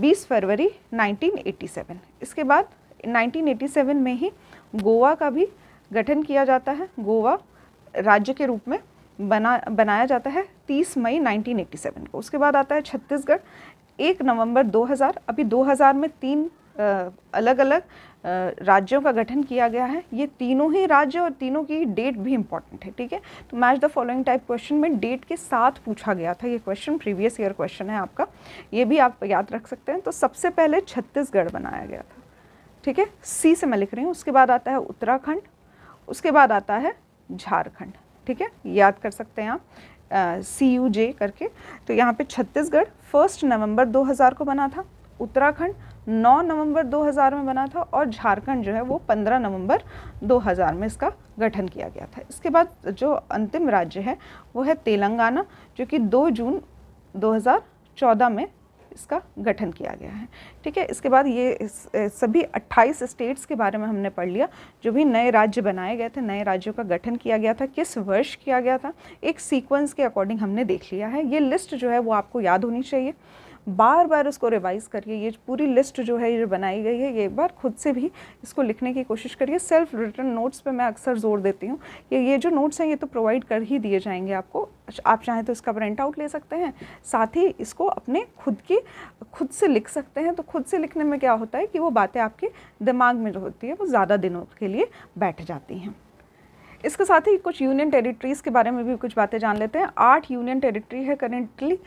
20 फरवरी 1987 इसके बाद 1987 में ही गोवा का भी गठन किया जाता है गोवा राज्य के रूप में बना बनाया जाता है 30 मई 1987 को उसके बाद आता है छत्तीसगढ़ एक नवंबर 2000 अभी 2000 में तीन अलग अलग राज्यों का गठन किया गया है ये तीनों ही राज्य और तीनों की डेट भी इम्पॉर्टेंट है ठीक है तो match the following type question में डेट के साथ पूछा गया था ये क्वेश्चन प्रीवियस ईयर क्वेश्चन है आपका ये भी आप याद रख सकते हैं तो सबसे पहले छत्तीसगढ़ बनाया गया था ठीक है सी से मैं लिख रही हूँ उसके बाद आता है उत्तराखंड उसके बाद आता है झारखंड ठीक है याद कर सकते हैं आप सी यू जे करके तो यहाँ पे छत्तीसगढ़ फर्स्ट नवंबर 2000 को बना था उत्तराखंड 9 नवंबर 2000 में बना था और झारखंड जो है वो 15 नवंबर 2000 में इसका गठन किया गया था इसके बाद जो अंतिम राज्य है वो है तेलंगाना जो कि 2 जून 2014 में इसका गठन किया गया है ठीक है इसके बाद ये इस, सभी 28 स्टेट्स के बारे में हमने पढ़ लिया जो भी नए राज्य बनाए गए थे नए राज्यों का गठन किया गया था किस वर्ष किया गया था एक सीक्वेंस के अकॉर्डिंग हमने देख लिया है ये लिस्ट जो है वो आपको याद होनी चाहिए बार बार उसको रिवाइज़ करिए ये पूरी लिस्ट जो है ये बनाई गई है ये एक बार खुद से भी इसको लिखने की कोशिश करिए सेल्फ रिटर्न नोट्स पर मैं अक्सर जोर देती हूँ कि ये जो नोट्स हैं ये तो प्रोवाइड कर ही दिए जाएंगे आपको आप चाहें तो इसका प्रिंट आउट ले सकते हैं साथ ही इसको अपने खुद की खुद से लिख सकते हैं तो खुद से लिखने में क्या होता है कि वो बातें आपके दिमाग में जो होती है वो ज़्यादा दिनों के लिए बैठ जाती हैं इसके साथ ही कुछ यूनियन टेरिटरीज़ के बारे में भी कुछ बातें जान लेते हैं आठ यूनियन टेरिटरी है करेंटली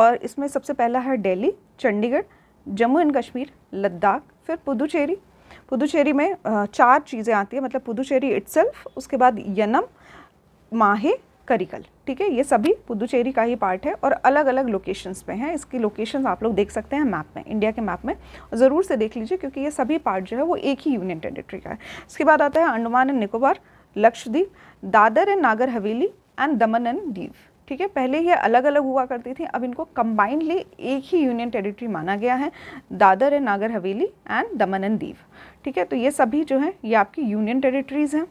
और इसमें सबसे पहला है दिल्ली चंडीगढ़ जम्मू एंड कश्मीर लद्दाख फिर पुदुचेरी पुदुचेरी में चार चीज़ें आती है मतलब पुदुचेरी इट्सल्फ उसके बाद यनम माहे करिकल ठीक है ये सभी पुदुचेरी का ही पार्ट है और अलग अलग लोकेशंस पे हैं इसकी लोकेशंस आप लोग देख सकते हैं मैप में इंडिया के मैप में ज़रूर से देख लीजिए क्योंकि ये सभी पार्ट जो है वो एक ही यूनियन टेरिटरी का है इसके बाद आता है Andaman and Nicobar Lakshadweep Dadra and Nagar Haveli and दमन एंड दीव ठीक है पहले ये अलग अलग हुआ करती थी अब इनको कंबाइंडली एक ही यूनियन टेरिटरी माना गया है दादर एंड नागर हवेली एंड दमन एंड दीव ठीक है तो ये सभी जो है ये आपकी यूनियन टेरिटरीज़ हैं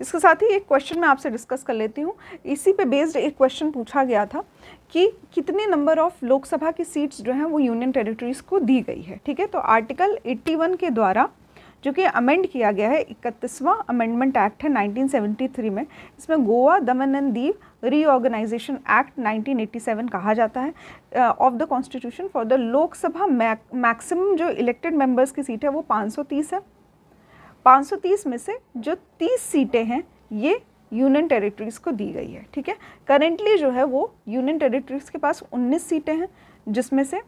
इसके साथ ही एक क्वेश्चन मैं आपसे डिस्कस कर लेती हूँ इसी पे बेस्ड एक क्वेश्चन पूछा गया था कि कितने नंबर ऑफ लोकसभा की सीट्स जो हैं वो यूनियन टेरिटरीज़ को दी गई है ठीक है तो आर्टिकल 81 के द्वारा जो कि अमेंड किया गया है इकतीसवां अमेंडमेंट एक्ट है 1973 में इसमें गोवा दमन एंड दीव रीऑर्गेनाइजेशन एक्ट 1987 कहा जाता है of the constitution for the Lok Sabha maximum जो इलेक्टेड मेंबर्स की सीट है वो 530 है 530 में से जो 30 सीटें हैं ये यूनियन टेरिटरीज़ को दी गई है ठीक है करेंटली जो है वो यूनियन टेरिटरीज़ के पास 19 सीटें हैं जिसमें से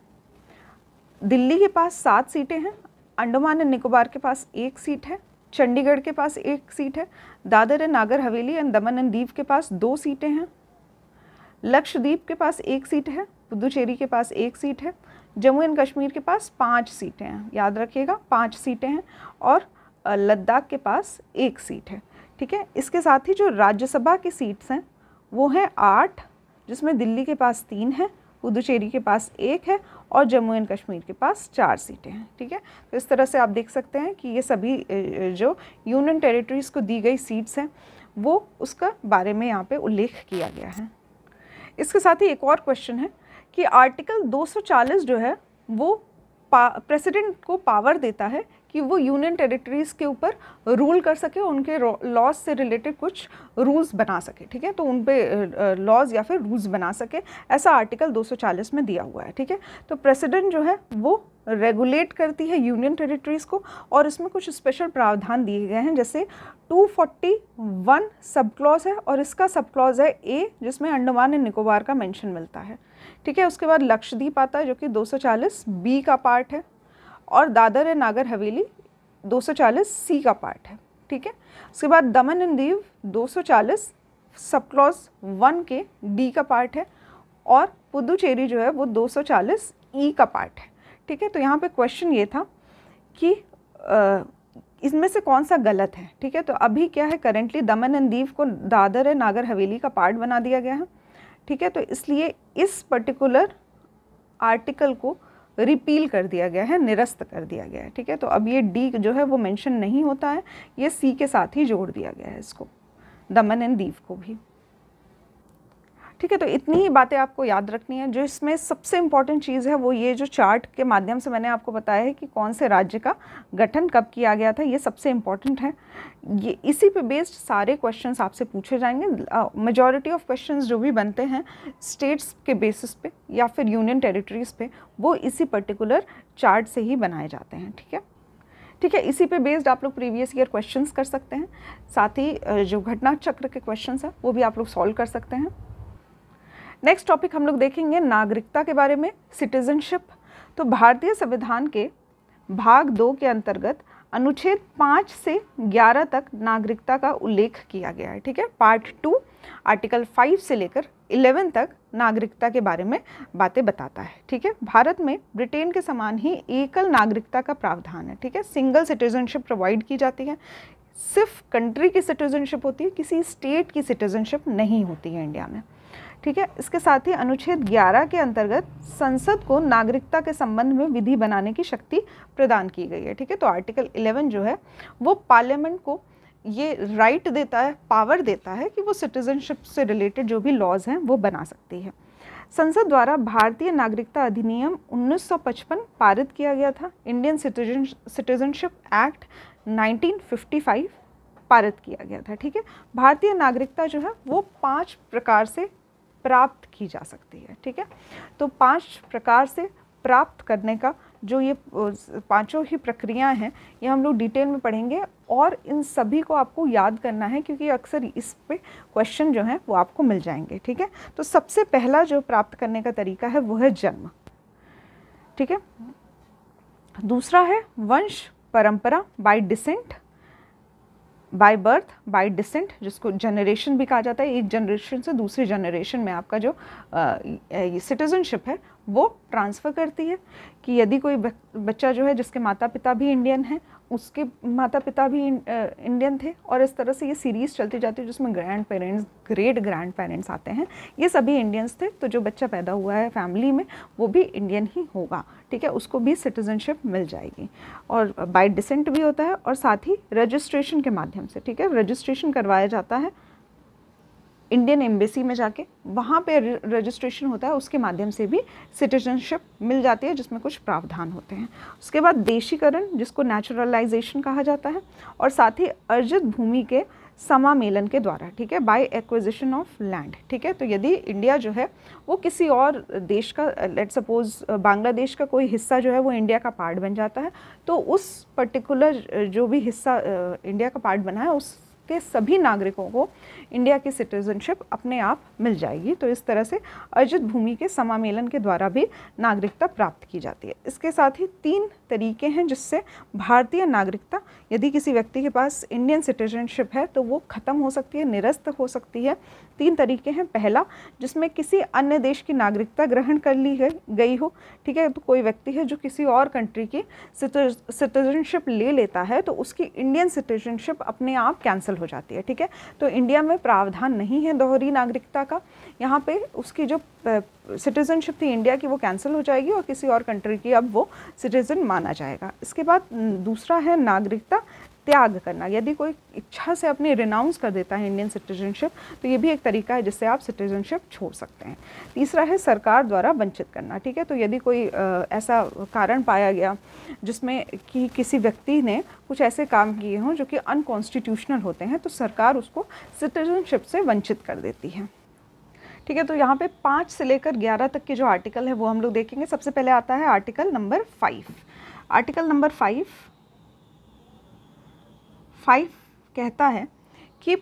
दिल्ली के पास सात सीटें हैं अंडमान एंड निकोबार के पास एक सीट है चंडीगढ़ के पास एक सीट है दादर एंड नागर हवेली एंड दमन एंड दीव के पास दो सीटें हैं लक्षद्वीप के पास एक सीट है पुदुचेरी के पास एक सीट है जम्मू एंड कश्मीर के पास पाँच सीटें हैं याद रखिएगा पाँच सीटें हैं और लद्दाख के पास एक सीट है ठीक है इसके साथ ही जो राज्यसभा की सीट्स हैं वो हैं आठ जिसमें दिल्ली के पास तीन हैं पुदुचेरी के पास एक है और जम्मू एंड कश्मीर के पास चार सीटें हैं ठीक है तो इस तरह से आप देख सकते हैं कि ये सभी जो यूनियन टेरिटरीज़ को दी गई सीट्स हैं वो उसका बारे में यहाँ पे उल्लेख किया गया है इसके साथ ही एक और क्वेश्चन है कि आर्टिकल 240 जो है वो प्रेसिडेंट को पावर देता है कि वो यूनियन टेरिटरीज़ के ऊपर रूल कर सके उनके लॉज से रिलेटेड कुछ रूल्स बना सके ठीक है तो उन पर लॉज या फिर रूल्स बना सके ऐसा आर्टिकल 240 में दिया हुआ है ठीक है तो प्रेसिडेंट जो है वो रेगुलेट करती है यूनियन टेरिटरीज़ को और इसमें कुछ स्पेशल प्रावधान दिए गए हैं जैसे 241 सब क्लॉज है और इसका सब क्लॉज है ए जिसमें अंडमान एंड निकोबार का मेंशन मिलता है ठीक है उसके बाद लक्षद्वीप आता है जो कि 240 बी का पार्ट है और दादर एंड नागर हवेली 240 सी का पार्ट है ठीक है उसके बाद दमन and Diu 240 sub clause one के डी का पार्ट है और पुदुचेरी जो है वो 240 ई e का पार्ट है ठीक है तो यहाँ पे क्वेश्चन ये था कि इसमें से कौन सा गलत है ठीक है तो अभी क्या है करेंटली दमन एंड दीव को दादर एंड नागर हवेली का पार्ट बना दिया गया है ठीक है तो इसलिए इस पर्टिकुलर आर्टिकल को रिपील कर दिया गया है निरस्त कर दिया गया है ठीक है तो अब ये डी जो है वो मेंशन नहीं होता है ये सी के साथ ही जोड़ दिया गया है इसको दमन एंड दीव को भी ठीक है तो इतनी ही बातें आपको याद रखनी है जो इसमें सबसे इम्पॉर्टेंट चीज़ है वो ये जो चार्ट के माध्यम से मैंने आपको बताया है कि कौन से राज्य का गठन कब किया गया था ये सबसे इम्पॉर्टेंट है ये इसी पे बेस्ड सारे क्वेश्चन आपसे पूछे जाएंगे मेजॉरिटी ऑफ क्वेश्चन जो भी बनते हैं स्टेट्स के बेसिस पे या फिर यूनियन टेरिटरीज़ पे वो इसी पर्टिकुलर चार्ट से ही बनाए जाते हैं ठीक है ठीक है इसी पे बेस्ड आप लोग प्रीवियस ईयर क्वेश्चंस कर सकते हैं साथ ही जो घटना चक्र के क्वेश्चंस हैं वो भी आप लोग सॉल्व कर सकते हैं नेक्स्ट टॉपिक हम लोग देखेंगे नागरिकता के बारे में सिटीजनशिप तो भारतीय संविधान के भाग दो के अंतर्गत अनुच्छेद पाँच से ग्यारह तक नागरिकता का उल्लेख किया गया है ठीक है पार्ट टू आर्टिकल फाइव से लेकर इलेवन तक नागरिकता के बारे में बातें बताता है ठीक है भारत में ब्रिटेन के समान ही एकल नागरिकता का प्रावधान है ठीक है सिंगल सिटीजनशिप प्रोवाइड की जाती है सिर्फ कंट्री की सिटीजनशिप होती है किसी स्टेट की सिटीजनशिप नहीं होती है इंडिया में ठीक है इसके साथ ही अनुच्छेद 11 के अंतर्गत संसद को नागरिकता के संबंध में विधि बनाने की शक्ति प्रदान की गई है ठीक है तो आर्टिकल 11 जो है वो पार्लियामेंट को ये राइट देता है पावर देता है कि वो सिटीजनशिप से रिलेटेड जो भी लॉज हैं वो बना सकती है संसद द्वारा भारतीय नागरिकता अधिनियम 1955 पारित किया गया था इंडियन सिटीजन सिटीजनशिप एक्ट 1955 पारित किया गया था ठीक है भारतीय नागरिकता जो है वो पांच प्रकार से प्राप्त की जा सकती है ठीक है तो पांच प्रकार से प्राप्त करने का जो ये पांचों ही प्रक्रियाएं हैं ये हम लोग डिटेल में पढ़ेंगे और इन सभी को आपको याद करना है क्योंकि अक्सर इस पे क्वेश्चन जो है वो आपको मिल जाएंगे ठीक है तो सबसे पहला जो प्राप्त करने का तरीका है वो है जन्म ठीक है दूसरा है वंश परंपरा by descent by birth by descent जिसको जनरेशन भी कहा जाता है एक जनरेशन से दूसरी जनरेशन में आपका जो सिटीजनशिप है वो ट्रांसफ़र करती है कि यदि कोई बच्चा जो है जिसके माता पिता भी इंडियन हैं उसके माता पिता भी इंडियन थे और इस तरह से ये सीरीज़ चलती जाती है जिसमें grandparents great grandparents आते हैं ये सभी इंडियंस थे तो जो बच्चा पैदा हुआ है फैमिली में वो भी इंडियन ही होगा ठीक है उसको भी सिटीजनशिप मिल जाएगी और बाय डिसेंट भी होता है और साथ ही रजिस्ट्रेशन के माध्यम से ठीक है रजिस्ट्रेशन करवाया जाता है इंडियन एम्बेसी में जाके वहाँ पे रजिस्ट्रेशन होता है उसके माध्यम से भी सिटीजनशिप मिल जाती है जिसमें कुछ प्रावधान होते हैं उसके बाद देशीकरण जिसको नेचुरलाइजेशन कहा जाता है और साथ ही अर्जित भूमि के समामेलन के द्वारा ठीक है बाय एक्विजिशन ऑफ लैंड ठीक है तो यदि इंडिया जो है वो किसी और देश का लेट सपोज बांग्लादेश का कोई हिस्सा जो है वो इंडिया का पार्ट बन जाता है तो उस पर्टिकुलर जो भी हिस्सा इंडिया का पार्ट बना है उस के सभी नागरिकों को इंडिया की सिटीजनशिप अपने आप मिल जाएगी तो इस तरह से अर्जित भूमि के समामेलन के द्वारा भी नागरिकता प्राप्त की जाती है इसके साथ ही तीन तरीके हैं जिससे भारतीय नागरिकता यदि किसी व्यक्ति के पास इंडियन सिटीजनशिप है तो वो ख़त्म हो सकती है निरस्त हो सकती है तीन तरीके हैं पहला जिसमें किसी अन्य देश की नागरिकता ग्रहण कर ली है गई हो ठीक है तो कोई व्यक्ति है जो किसी और कंट्री की सिटीजनशिप ले लेता है तो उसकी इंडियन सिटीजनशिप अपने आप कैंसिल हो जाती है ठीक है तो इंडिया में में प्रावधान नहीं है दोहरी नागरिकता का यहाँ पे उसकी जो सिटीजनशिप थी इंडिया की वो कैंसिल हो जाएगी और किसी और कंट्री की अब वो सिटीज़न माना जाएगा इसके बाद दूसरा है नागरिकता त्याग करना यदि कोई इच्छा से अपनी रिनाउंस कर देता है इंडियन सिटीजनशिप तो ये भी एक तरीका है जिससे आप सिटीजनशिप छोड़ सकते हैं तीसरा है सरकार द्वारा वंचित करना ठीक है तो यदि कोई ऐसा कारण पाया गया जिसमें कि किसी व्यक्ति ने कुछ ऐसे काम किए हों जो कि अनकॉन्स्टिट्यूशनल होते हैं तो सरकार उसको सिटीजनशिप से वंचित कर देती है ठीक है तो यहाँ पे पाँच से लेकर ग्यारह तक के जो आर्टिकल है वो हम लोग देखेंगे सबसे पहले आता है article number five article number five five कहता है कि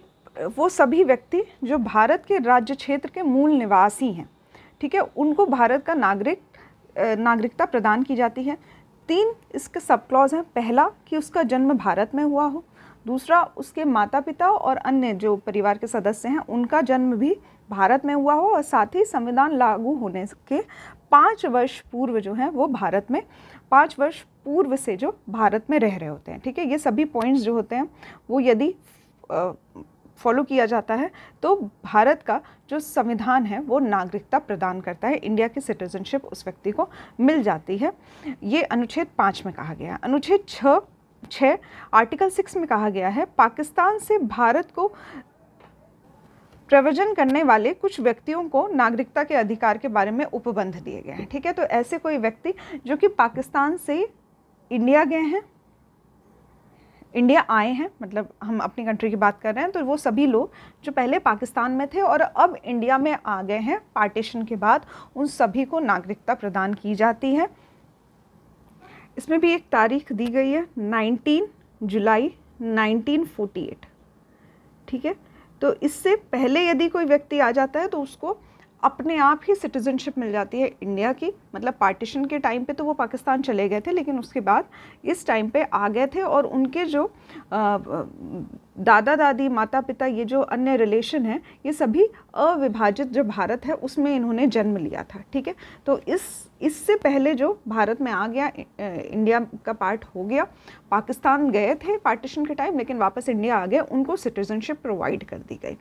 वो सभी व्यक्ति जो भारत के राज्य क्षेत्र के मूल निवासी हैं ठीक है उनको भारत का नागरिक नागरिकता प्रदान की जाती है तीन इसके सब क्लॉज हैं पहला कि उसका जन्म भारत में हुआ हो दूसरा उसके माता पिता और अन्य जो परिवार के सदस्य हैं उनका जन्म भी भारत में हुआ हो और साथ ही संविधान लागू होने के पाँच वर्ष पूर्व जो हैं वो भारत में पाँच वर्ष पूर्व से जो भारत में रह रहे होते हैं ठीक है ये सभी पॉइंट्स जो होते हैं वो यदि फॉलो किया जाता है तो भारत का जो संविधान है वो नागरिकता प्रदान करता है इंडिया की सिटीजनशिप उस व्यक्ति को मिल जाती है ये अनुच्छेद पाँच में कहा गया है अनुच्छेद छ छः आर्टिकल सिक्स में कहा गया है पाकिस्तान से भारत को प्रवजन करने वाले कुछ व्यक्तियों को नागरिकता के अधिकार के बारे में उपबंध दिए गए हैं ठीक है तो ऐसे कोई व्यक्ति जो कि पाकिस्तान से इंडिया गए हैं इंडिया आए हैं मतलब हम अपनी कंट्री की बात कर रहे हैं तो वो सभी लोग जो पहले पाकिस्तान में थे और अब इंडिया में आ गए हैं पार्टीशन के बाद उन सभी को नागरिकता प्रदान की जाती है इसमें भी एक तारीख दी गई है 19 जुलाई 1948 ठीक है तो इससे पहले यदि कोई व्यक्ति आ जाता है तो उसको अपने आप ही सिटीज़नशिप मिल जाती है इंडिया की मतलब पार्टीशन के टाइम पे तो वो पाकिस्तान चले गए थे लेकिन उसके बाद इस टाइम पे आ गए थे और उनके जो दादा दादी माता पिता ये जो अन्य रिलेशन है ये सभी अविभाजित जो भारत है उसमें इन्होंने जन्म लिया था ठीक है तो इस इससे पहले जो भारत में आ गया इंडिया का पार्ट हो गया पाकिस्तान गए थे पार्टीशन के टाइम लेकिन वापस इंडिया आ गए उनको सिटीजनशिप प्रोवाइड कर दी गई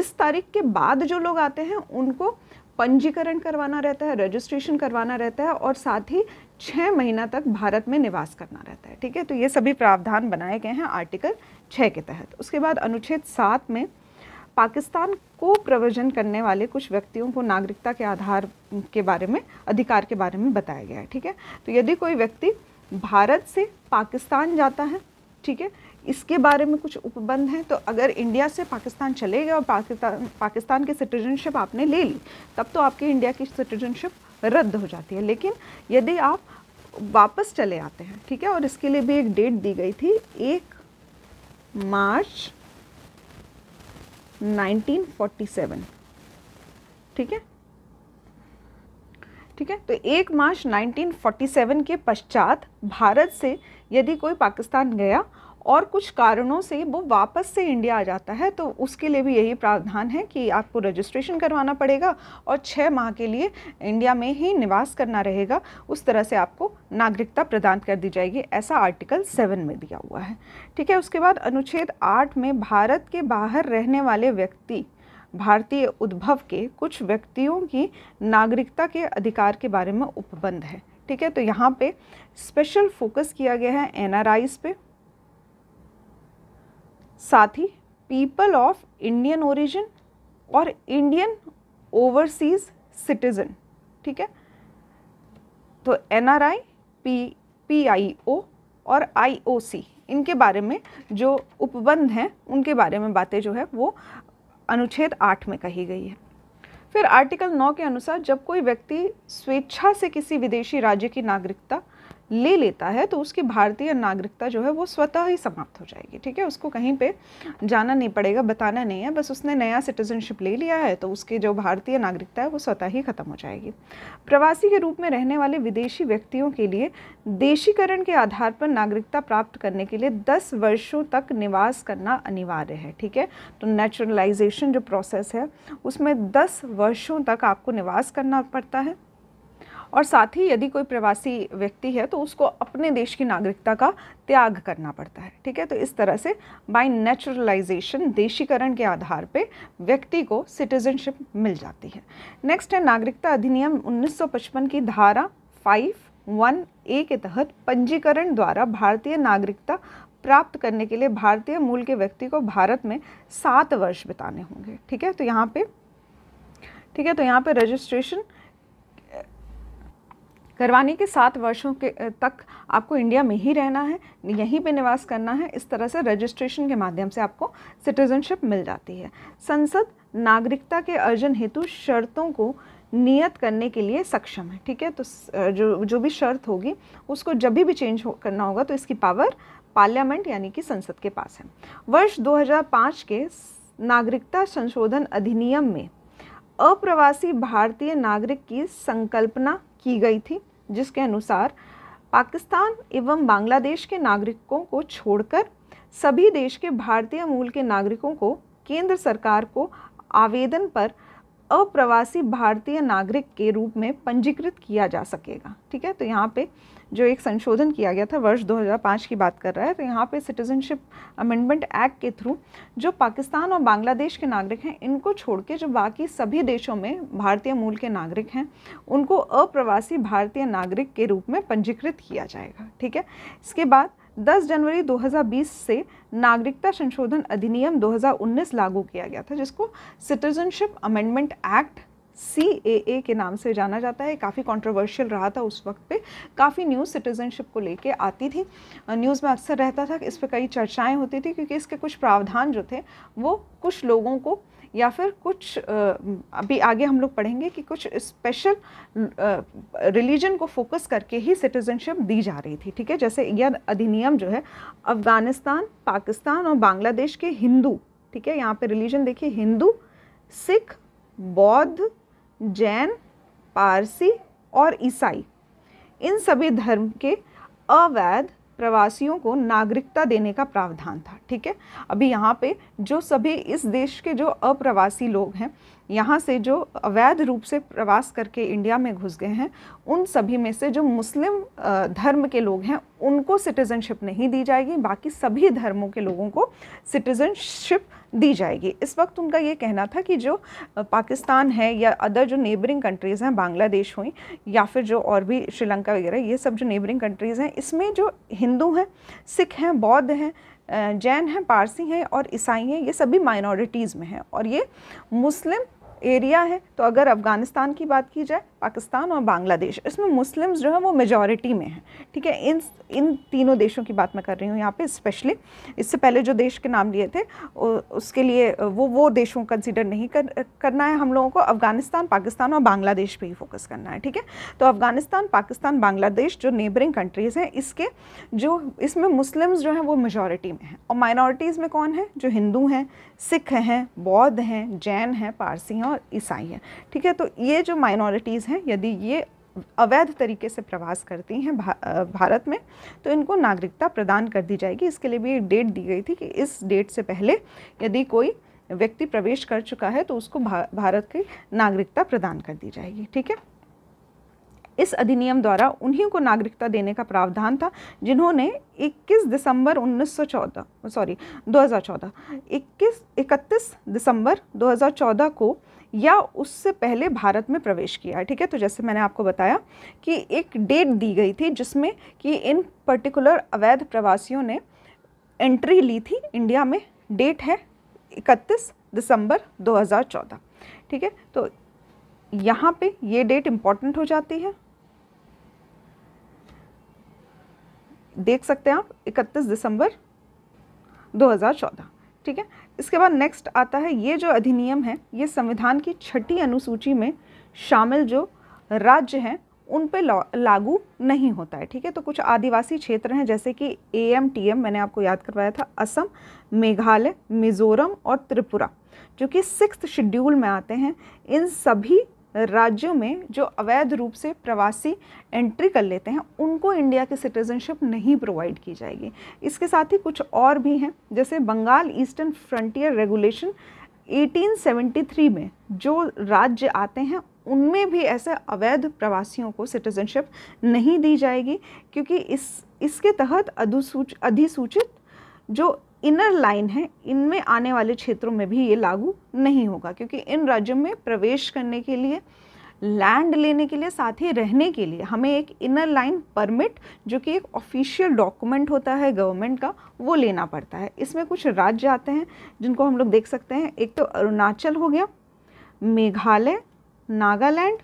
इस तारीख के बाद जो लोग आते हैं उनको पंजीकरण करवाना रहता है रजिस्ट्रेशन करवाना रहता है और साथ ही छः महीना तक भारत में निवास करना रहता है ठीक है तो ये सभी प्रावधान बनाए गए हैं आर्टिकल छः के तहत उसके बाद अनुच्छेद सात में पाकिस्तान को प्रवजन करने वाले कुछ व्यक्तियों को नागरिकता के आधार के बारे में अधिकार के बारे में बताया गया है ठीक है तो यदि कोई व्यक्ति भारत से पाकिस्तान जाता है ठीक है इसके बारे में कुछ उपबंध हैं तो अगर इंडिया से पाकिस्तान चले गए और पाकिस्तान पाकिस्तान की सिटीजनशिप आपने ले ली तब तो आपकी इंडिया की सिटीजनशिप रद्द हो जाती है लेकिन यदि आप वापस चले आते हैं ठीक है और इसके लिए भी एक डेट दी गई थी एक मार्च 1947 ठीक है ठीक है तो एक मार्च 1947 के पश्चात भारत से यदि कोई पाकिस्तान गया और कुछ कारणों से वो वापस से इंडिया आ जाता है तो उसके लिए भी यही प्रावधान है कि आपको रजिस्ट्रेशन करवाना पड़ेगा और छः माह के लिए इंडिया में ही निवास करना रहेगा उस तरह से आपको नागरिकता प्रदान कर दी जाएगी ऐसा आर्टिकल सेवन में दिया हुआ है ठीक है उसके बाद अनुच्छेद आठ में भारत के बाहर रहने वाले व्यक्ति भारतीय उद्भव के कुछ व्यक्तियों की नागरिकता के अधिकार के बारे में उपबंध है ठीक है तो यहाँ पे स्पेशल फोकस किया गया है एन पे साथ ही पीपल ऑफ इंडियन ओरिजिन और इंडियन ओवरसीज सिटीजन ठीक है तो N R I P P I O और आई ओ सी इनके बारे में जो उपबंध हैं उनके बारे में बातें जो है वो अनुच्छेद आठ में कही गई है फिर आर्टिकल नौ के अनुसार जब कोई व्यक्ति स्वेच्छा से किसी विदेशी राज्य की नागरिकता ले लेता है तो उसकी भारतीय नागरिकता जो है वो स्वतः ही समाप्त हो जाएगी ठीक है उसको कहीं पे जाना नहीं पड़ेगा बताना नहीं है बस उसने नया सिटीजनशिप ले लिया है तो उसकी जो भारतीय नागरिकता है वो स्वतः ही खत्म हो जाएगी प्रवासी के रूप में रहने वाले विदेशी व्यक्तियों के लिए देशीकरण के आधार पर नागरिकता प्राप्त करने के लिए दस वर्षों तक निवास करना अनिवार्य है ठीक है तो नेचुरलाइजेशन जो प्रोसेस है उसमें दस वर्षों तक आपको निवास करना पड़ता है और साथ ही यदि कोई प्रवासी व्यक्ति है तो उसको अपने देश की नागरिकता का त्याग करना पड़ता है ठीक है तो इस तरह से बाय नेचुरलाइजेशन देशीकरण के आधार पे व्यक्ति को सिटीजनशिप मिल जाती है नेक्स्ट है नागरिकता अधिनियम 1955 की धारा फाइव वन ए के तहत पंजीकरण द्वारा भारतीय नागरिकता प्राप्त करने के लिए भारतीय मूल के व्यक्ति को भारत में सात वर्ष बिताने होंगे ठीक है तो यहाँ पे ठीक है तो यहाँ पे रजिस्ट्रेशन करवाने के सात वर्षों के तक आपको इंडिया में ही रहना है यहीं पे निवास करना है इस तरह से रजिस्ट्रेशन के माध्यम से आपको सिटीजनशिप मिल जाती है संसद नागरिकता के अर्जन हेतु शर्तों को नियत करने के लिए सक्षम है ठीक है तो जो जो भी शर्त होगी उसको जब भी चेंज हो, करना होगा तो इसकी पावर पार्लियामेंट यानी कि संसद के पास है वर्ष 2005 के नागरिकता संशोधन अधिनियम में अप्रवासी भारतीय नागरिक की संकल्पना की गई थी जिसके अनुसार पाकिस्तान एवं बांग्लादेश के नागरिकों को छोड़कर सभी देश के भारतीय मूल के नागरिकों को केंद्र सरकार को आवेदन पर अप्रवासी भारतीय नागरिक के रूप में पंजीकृत किया जा सकेगा ठीक है तो यहाँ पे जो एक संशोधन किया गया था वर्ष 2005 की बात कर रहा है तो यहाँ पे सिटीजनशिप अमेंडमेंट एक्ट के थ्रू जो पाकिस्तान और बांग्लादेश के नागरिक हैं इनको छोड़ के जो बाकी सभी देशों में भारतीय मूल के नागरिक हैं उनको अप्रवासी भारतीय नागरिक के रूप में पंजीकृत किया जाएगा ठीक है इसके बाद 10 जनवरी 2020 से नागरिकता संशोधन अधिनियम 2019 लागू किया गया था जिसको citizenship amendment act C A के नाम से जाना जाता है काफ़ी कंट्रोवर्शियल रहा था उस वक्त पे काफ़ी न्यूज़ सिटीजनशिप को लेके आती थी न्यूज़ में अक्सर रहता था कि इस पर कई चर्चाएं होती थी क्योंकि इसके कुछ प्रावधान जो थे वो कुछ लोगों को या फिर कुछ अभी आगे हम लोग पढ़ेंगे कि कुछ स्पेशल रिलीजन को फोकस करके ही सिटीजनशिप दी जा रही थी ठीक है जैसे यह अधिनियम जो है अफ़गानिस्तान पाकिस्तान और बांग्लादेश के हिंदू ठीक है यहाँ पे रिलीजन देखिए हिंदू सिख बौद्ध जैन पारसी और ईसाई इन सभी धर्म के अवैध प्रवासियों को नागरिकता देने का प्रावधान था ठीक है अभी यहाँ पे जो सभी इस देश के जो अप्रवासी लोग हैं यहाँ से जो अवैध रूप से प्रवास करके इंडिया में घुस गए हैं उन सभी में से जो मुस्लिम धर्म के लोग हैं उनको सिटीज़नशिप नहीं दी जाएगी बाकी सभी धर्मों के लोगों को सिटीज़नशिप दी जाएगी इस वक्त उनका ये कहना था कि जो पाकिस्तान है या अदर जो नेबरिंग कंट्रीज़ हैं बांग्लादेश हुई या फिर जो और भी श्रीलंका वगैरह ये सब जो नेबरिंग कंट्रीज़ हैं इसमें जो हिंदू हैं सिख हैं बौद्ध हैं जैन हैं पारसी हैं और ईसाई हैं ये सभी माइनॉरिटीज़ में हैं और ये मुस्लिम एरिया है तो अगर अफ़गानिस्तान की बात की जाए पाकिस्तान और बांग्लादेश इसमें मुस्लिम्स जो है वो मेजॉरिटी में हैं ठीक है इन इन तीनों देशों की बात मैं कर रही हूँ यहाँ पे स्पेशली इससे पहले जो देश के नाम लिए थे उसके लिए वो वो देशों कंसिडर नहीं कर, करना है हम लोगों को अफ़गानिस्तान पाकिस्तान और बांग्लादेश पर ही फोकस करना है ठीक है तो अफ़गानिस्तान पाकिस्तान बांग्लादेश जो नेबरिंग कंट्रीज़ हैं इसके जो इसमें मुस्लिम्स जो हैं वो मेजॉरिटी में हैं और माइनॉरिटीज़ में कौन है जो हिंदू हैं सिख हैं बौद्ध हैं जैन हैं पारसी हैं और ईसाई हैं ठीक है तो ये जो माइनॉरिटीज़ हैं हैं यदि ये अवैध तरीके से प्रवास करती हैं भा, भारत में तो इनको नागरिकता प्रदान कर दी जाएगी इसके लिए भी एक डेट दी गई थी कि इस डेट से पहले यदि कोई व्यक्ति प्रवेश कर चुका है तो उसको भा, भारत की नागरिकता प्रदान कर दी जाएगी ठीक है इस अधिनियम द्वारा उन्हीं को नागरिकता देने का प्रावधान था जिन्होंने 21 दिसंबर 1914 सॉरी 2014 21 31 दिसंबर 2014 को या उससे पहले भारत में प्रवेश किया है ठीक है तो जैसे मैंने आपको बताया कि एक डेट दी गई थी जिसमें कि इन पर्टिकुलर अवैध प्रवासियों ने एंट्री ली थी इंडिया में डेट है 31 दिसंबर 2014 ठीक है तो यहाँ पे ये डेट इम्पॉर्टेंट हो जाती है देख सकते हैं आप 31 दिसंबर 2014 ठीक है इसके बाद नेक्स्ट आता है ये जो अधिनियम है ये संविधान की छठी अनुसूची में शामिल जो राज्य हैं उन पे लागू नहीं होता है ठीक है तो कुछ आदिवासी क्षेत्र हैं जैसे कि ए एम टी एम मैंने आपको याद करवाया था असम मेघालय मिज़ोरम और त्रिपुरा जो कि सिक्स शेड्यूल में आते हैं इन सभी राज्यों में जो अवैध रूप से प्रवासी एंट्री कर लेते हैं उनको इंडिया की सिटीज़नशिप नहीं प्रोवाइड की जाएगी इसके साथ ही कुछ और भी हैं जैसे बंगाल ईस्टर्न फ्रंटियर रेगुलेशन 1873 में जो राज्य आते हैं उनमें भी ऐसे अवैध प्रवासियों को सिटीज़नशिप नहीं दी जाएगी क्योंकि इस इसके तहत अधिसूचित जो इनर लाइन है इनमें आने वाले क्षेत्रों में भी ये लागू नहीं होगा क्योंकि इन राज्यों में प्रवेश करने के लिए लैंड लेने के लिए साथ ही रहने के लिए हमें एक इनर लाइन परमिट जो कि एक ऑफिशियल डॉक्यूमेंट होता है गवर्नमेंट का वो लेना पड़ता है इसमें कुछ राज्य आते हैं जिनको हम लोग देख सकते हैं एक तो अरुणाचल हो गया मेघालय नागालैंड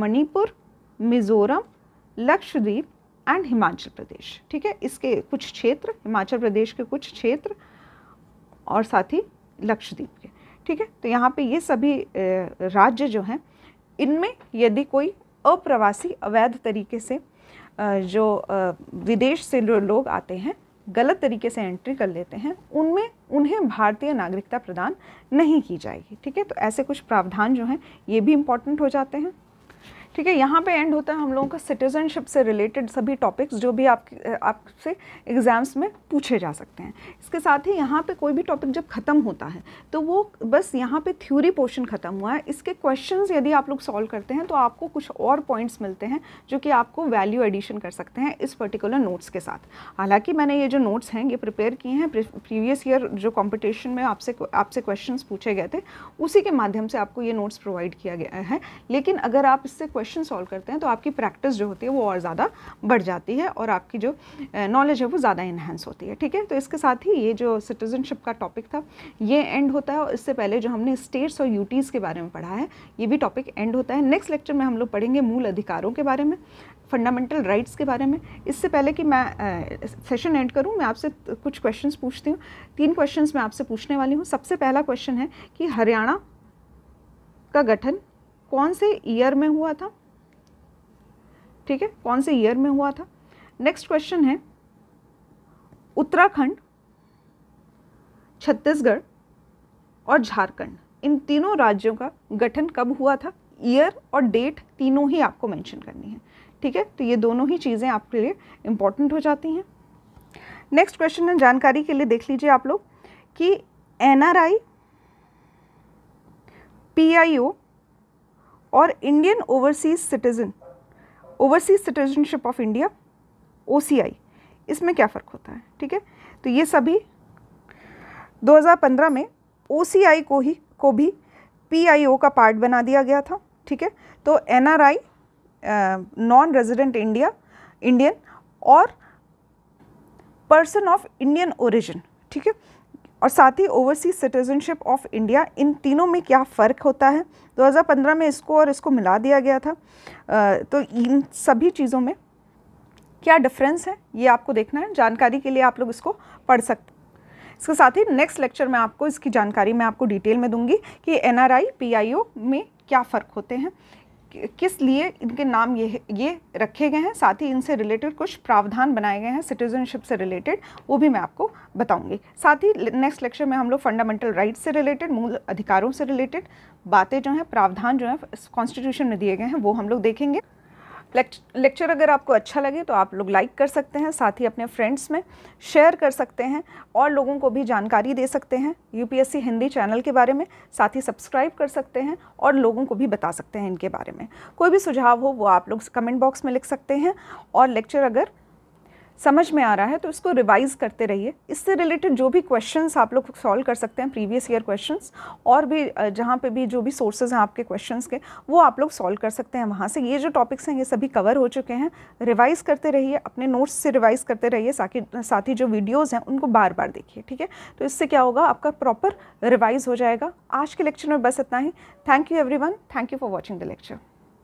मणिपुर मिज़ोरम लक्षद्वीप एंड हिमाचल प्रदेश ठीक है इसके कुछ क्षेत्र हिमाचल प्रदेश के कुछ क्षेत्र और साथ ही लक्षद्वीप के ठीक है तो यहाँ पे ये सभी राज्य जो हैं इनमें यदि कोई अप्रवासी अवैध तरीके से जो विदेश से जो लोग आते हैं गलत तरीके से एंट्री कर लेते हैं उनमें उन्हें भारतीय नागरिकता प्रदान नहीं की जाएगी ठीक है तो ऐसे कुछ प्रावधान जो हैं ये भी इम्पॉर्टेंट हो जाते हैं ठीक है यहाँ पे एंड होता है हम लोगों का सिटीजनशिप से रिलेटेड सभी टॉपिक्स जो भी आप आपसे एग्ज़ाम्स में पूछे जा सकते हैं इसके साथ ही यहाँ पे कोई भी टॉपिक जब ख़त्म होता है तो वो बस यहाँ पे थ्योरी पोर्शन ख़त्म हुआ है इसके क्वेश्चन यदि आप लोग सॉल्व करते हैं तो आपको कुछ और पॉइंट्स मिलते हैं जो कि आपको वैल्यू एडिशन कर सकते हैं इस पर्टिकुलर नोट्स के साथ हालाँकि मैंने ये जो नोट्स हैं ये प्रिपेयर किए हैं प्रीवियस ईयर जो कॉम्पिटिशन में आपसे आपसे क्वेश्चन पूछे गए थे उसी के माध्यम से आपको ये नोट्स प्रोवाइड किया गया है लेकिन अगर आप इससे क्वेश्चन सॉल्व करते हैं तो आपकी प्रैक्टिस जो होती है वो और ज़्यादा बढ़ जाती है और आपकी जो नॉलेज है वो ज़्यादा इन्हेंस होती है ठीक है तो इसके साथ ही ये जो सिटीजनशिप का टॉपिक था ये एंड होता है और इससे पहले जो हमने स्टेट्स और यूटीज़ के बारे में पढ़ा है ये भी टॉपिक एंड होता है नेक्स्ट लेक्चर में हम लोग पढ़ेंगे मूल अधिकारों के बारे में फंडामेंटल राइट्स के बारे में इससे पहले कि मैं सेशन एंड करूं मैं आपसे कुछ क्वेश्चंस पूछती हूं तीन क्वेश्चंस मैं आपसे पूछने वाली हूं सबसे पहला क्वेश्चन है कि हरियाणा का गठन कौन से ईयर में हुआ था ठीक है कौन से ईयर में हुआ था नेक्स्ट क्वेश्चन है उत्तराखंड छत्तीसगढ़ और झारखंड इन तीनों राज्यों का गठन कब हुआ था ईयर और डेट तीनों ही आपको मेंशन करनी है ठीक है तो ये दोनों ही चीज़ें आपके लिए इम्पॉर्टेंट हो जाती हैं नेक्स्ट क्वेश्चन है जानकारी के लिए देख लीजिए आप लोग कि N R I P I O और Indian overseas citizen overseas citizenship of India O इसमें क्या फ़र्क होता है ठीक है तो ये सभी 2015 में ओ को ही को भी पी का पार्ट बना दिया गया था ठीक है तो N I non resident India Indian और पर्सन ऑफ इंडियन ओरिजिन ठीक है और साथ ही ओवरसीज सिटीजनशिप ऑफ इंडिया इन तीनों में क्या फ़र्क होता है 2015 में इसको और इसको मिला दिया गया था तो इन सभी चीज़ों में क्या डिफरेंस है ये आपको देखना है जानकारी के लिए आप लोग इसको पढ़ सकते इसके साथ ही नेक्स्ट लेक्चर में आपको इसकी जानकारी मैं आपको डिटेल में दूंगी कि एन आर में क्या फ़र्क होते हैं किस लिए इनके नाम ये ये रखे गए हैं साथ ही इनसे रिलेटेड कुछ प्रावधान बनाए गए हैं सिटीजनशिप से रिलेटेड वो भी मैं आपको बताऊंगी साथ ही नेक्स्ट लेक्चर में हम लोग फंडामेंटल राइट्स से रिलेटेड मूल अधिकारों से रिलेटेड बातें जो हैं प्रावधान जो हैं कॉन्स्टिट्यूशन में दिए गए हैं वो हम लोग देखेंगे लेक्चर अगर आपको अच्छा लगे तो आप लोग लाइक कर सकते हैं साथ ही अपने फ्रेंड्स में शेयर कर सकते हैं और लोगों को भी जानकारी दे सकते हैं यूपीएससी हिंदी चैनल के बारे में साथ ही सब्सक्राइब कर सकते हैं और लोगों को भी बता सकते हैं इनके बारे में कोई भी सुझाव हो वो आप लोग कमेंट बॉक्स में लिख सकते हैं और लेक्चर अगर समझ में आ रहा है तो इसको रिवाइज करते रहिए इससे रिलेटेड जो भी क्वेश्चंस आप लोग सॉल्व कर सकते हैं प्रीवियस ईयर क्वेश्चंस और भी जहाँ पे भी जो भी सोर्सेज हैं आपके क्वेश्चंस के वो आप लोग सॉल्व कर सकते हैं वहाँ से ये जो टॉपिक्स हैं ये सभी कवर हो चुके हैं रिवाइज़ करते रहिए अपने नोट्स से रिवाइज़ करते रहिए साथ ही जो वीडियोज़ हैं उनको बार बार देखिए ठीक है तो इससे क्या होगा आपका प्रॉपर रिवाइज़ हो जाएगा आज के लेक्चर में बस इतना ही thank you every thank you for watching the lecture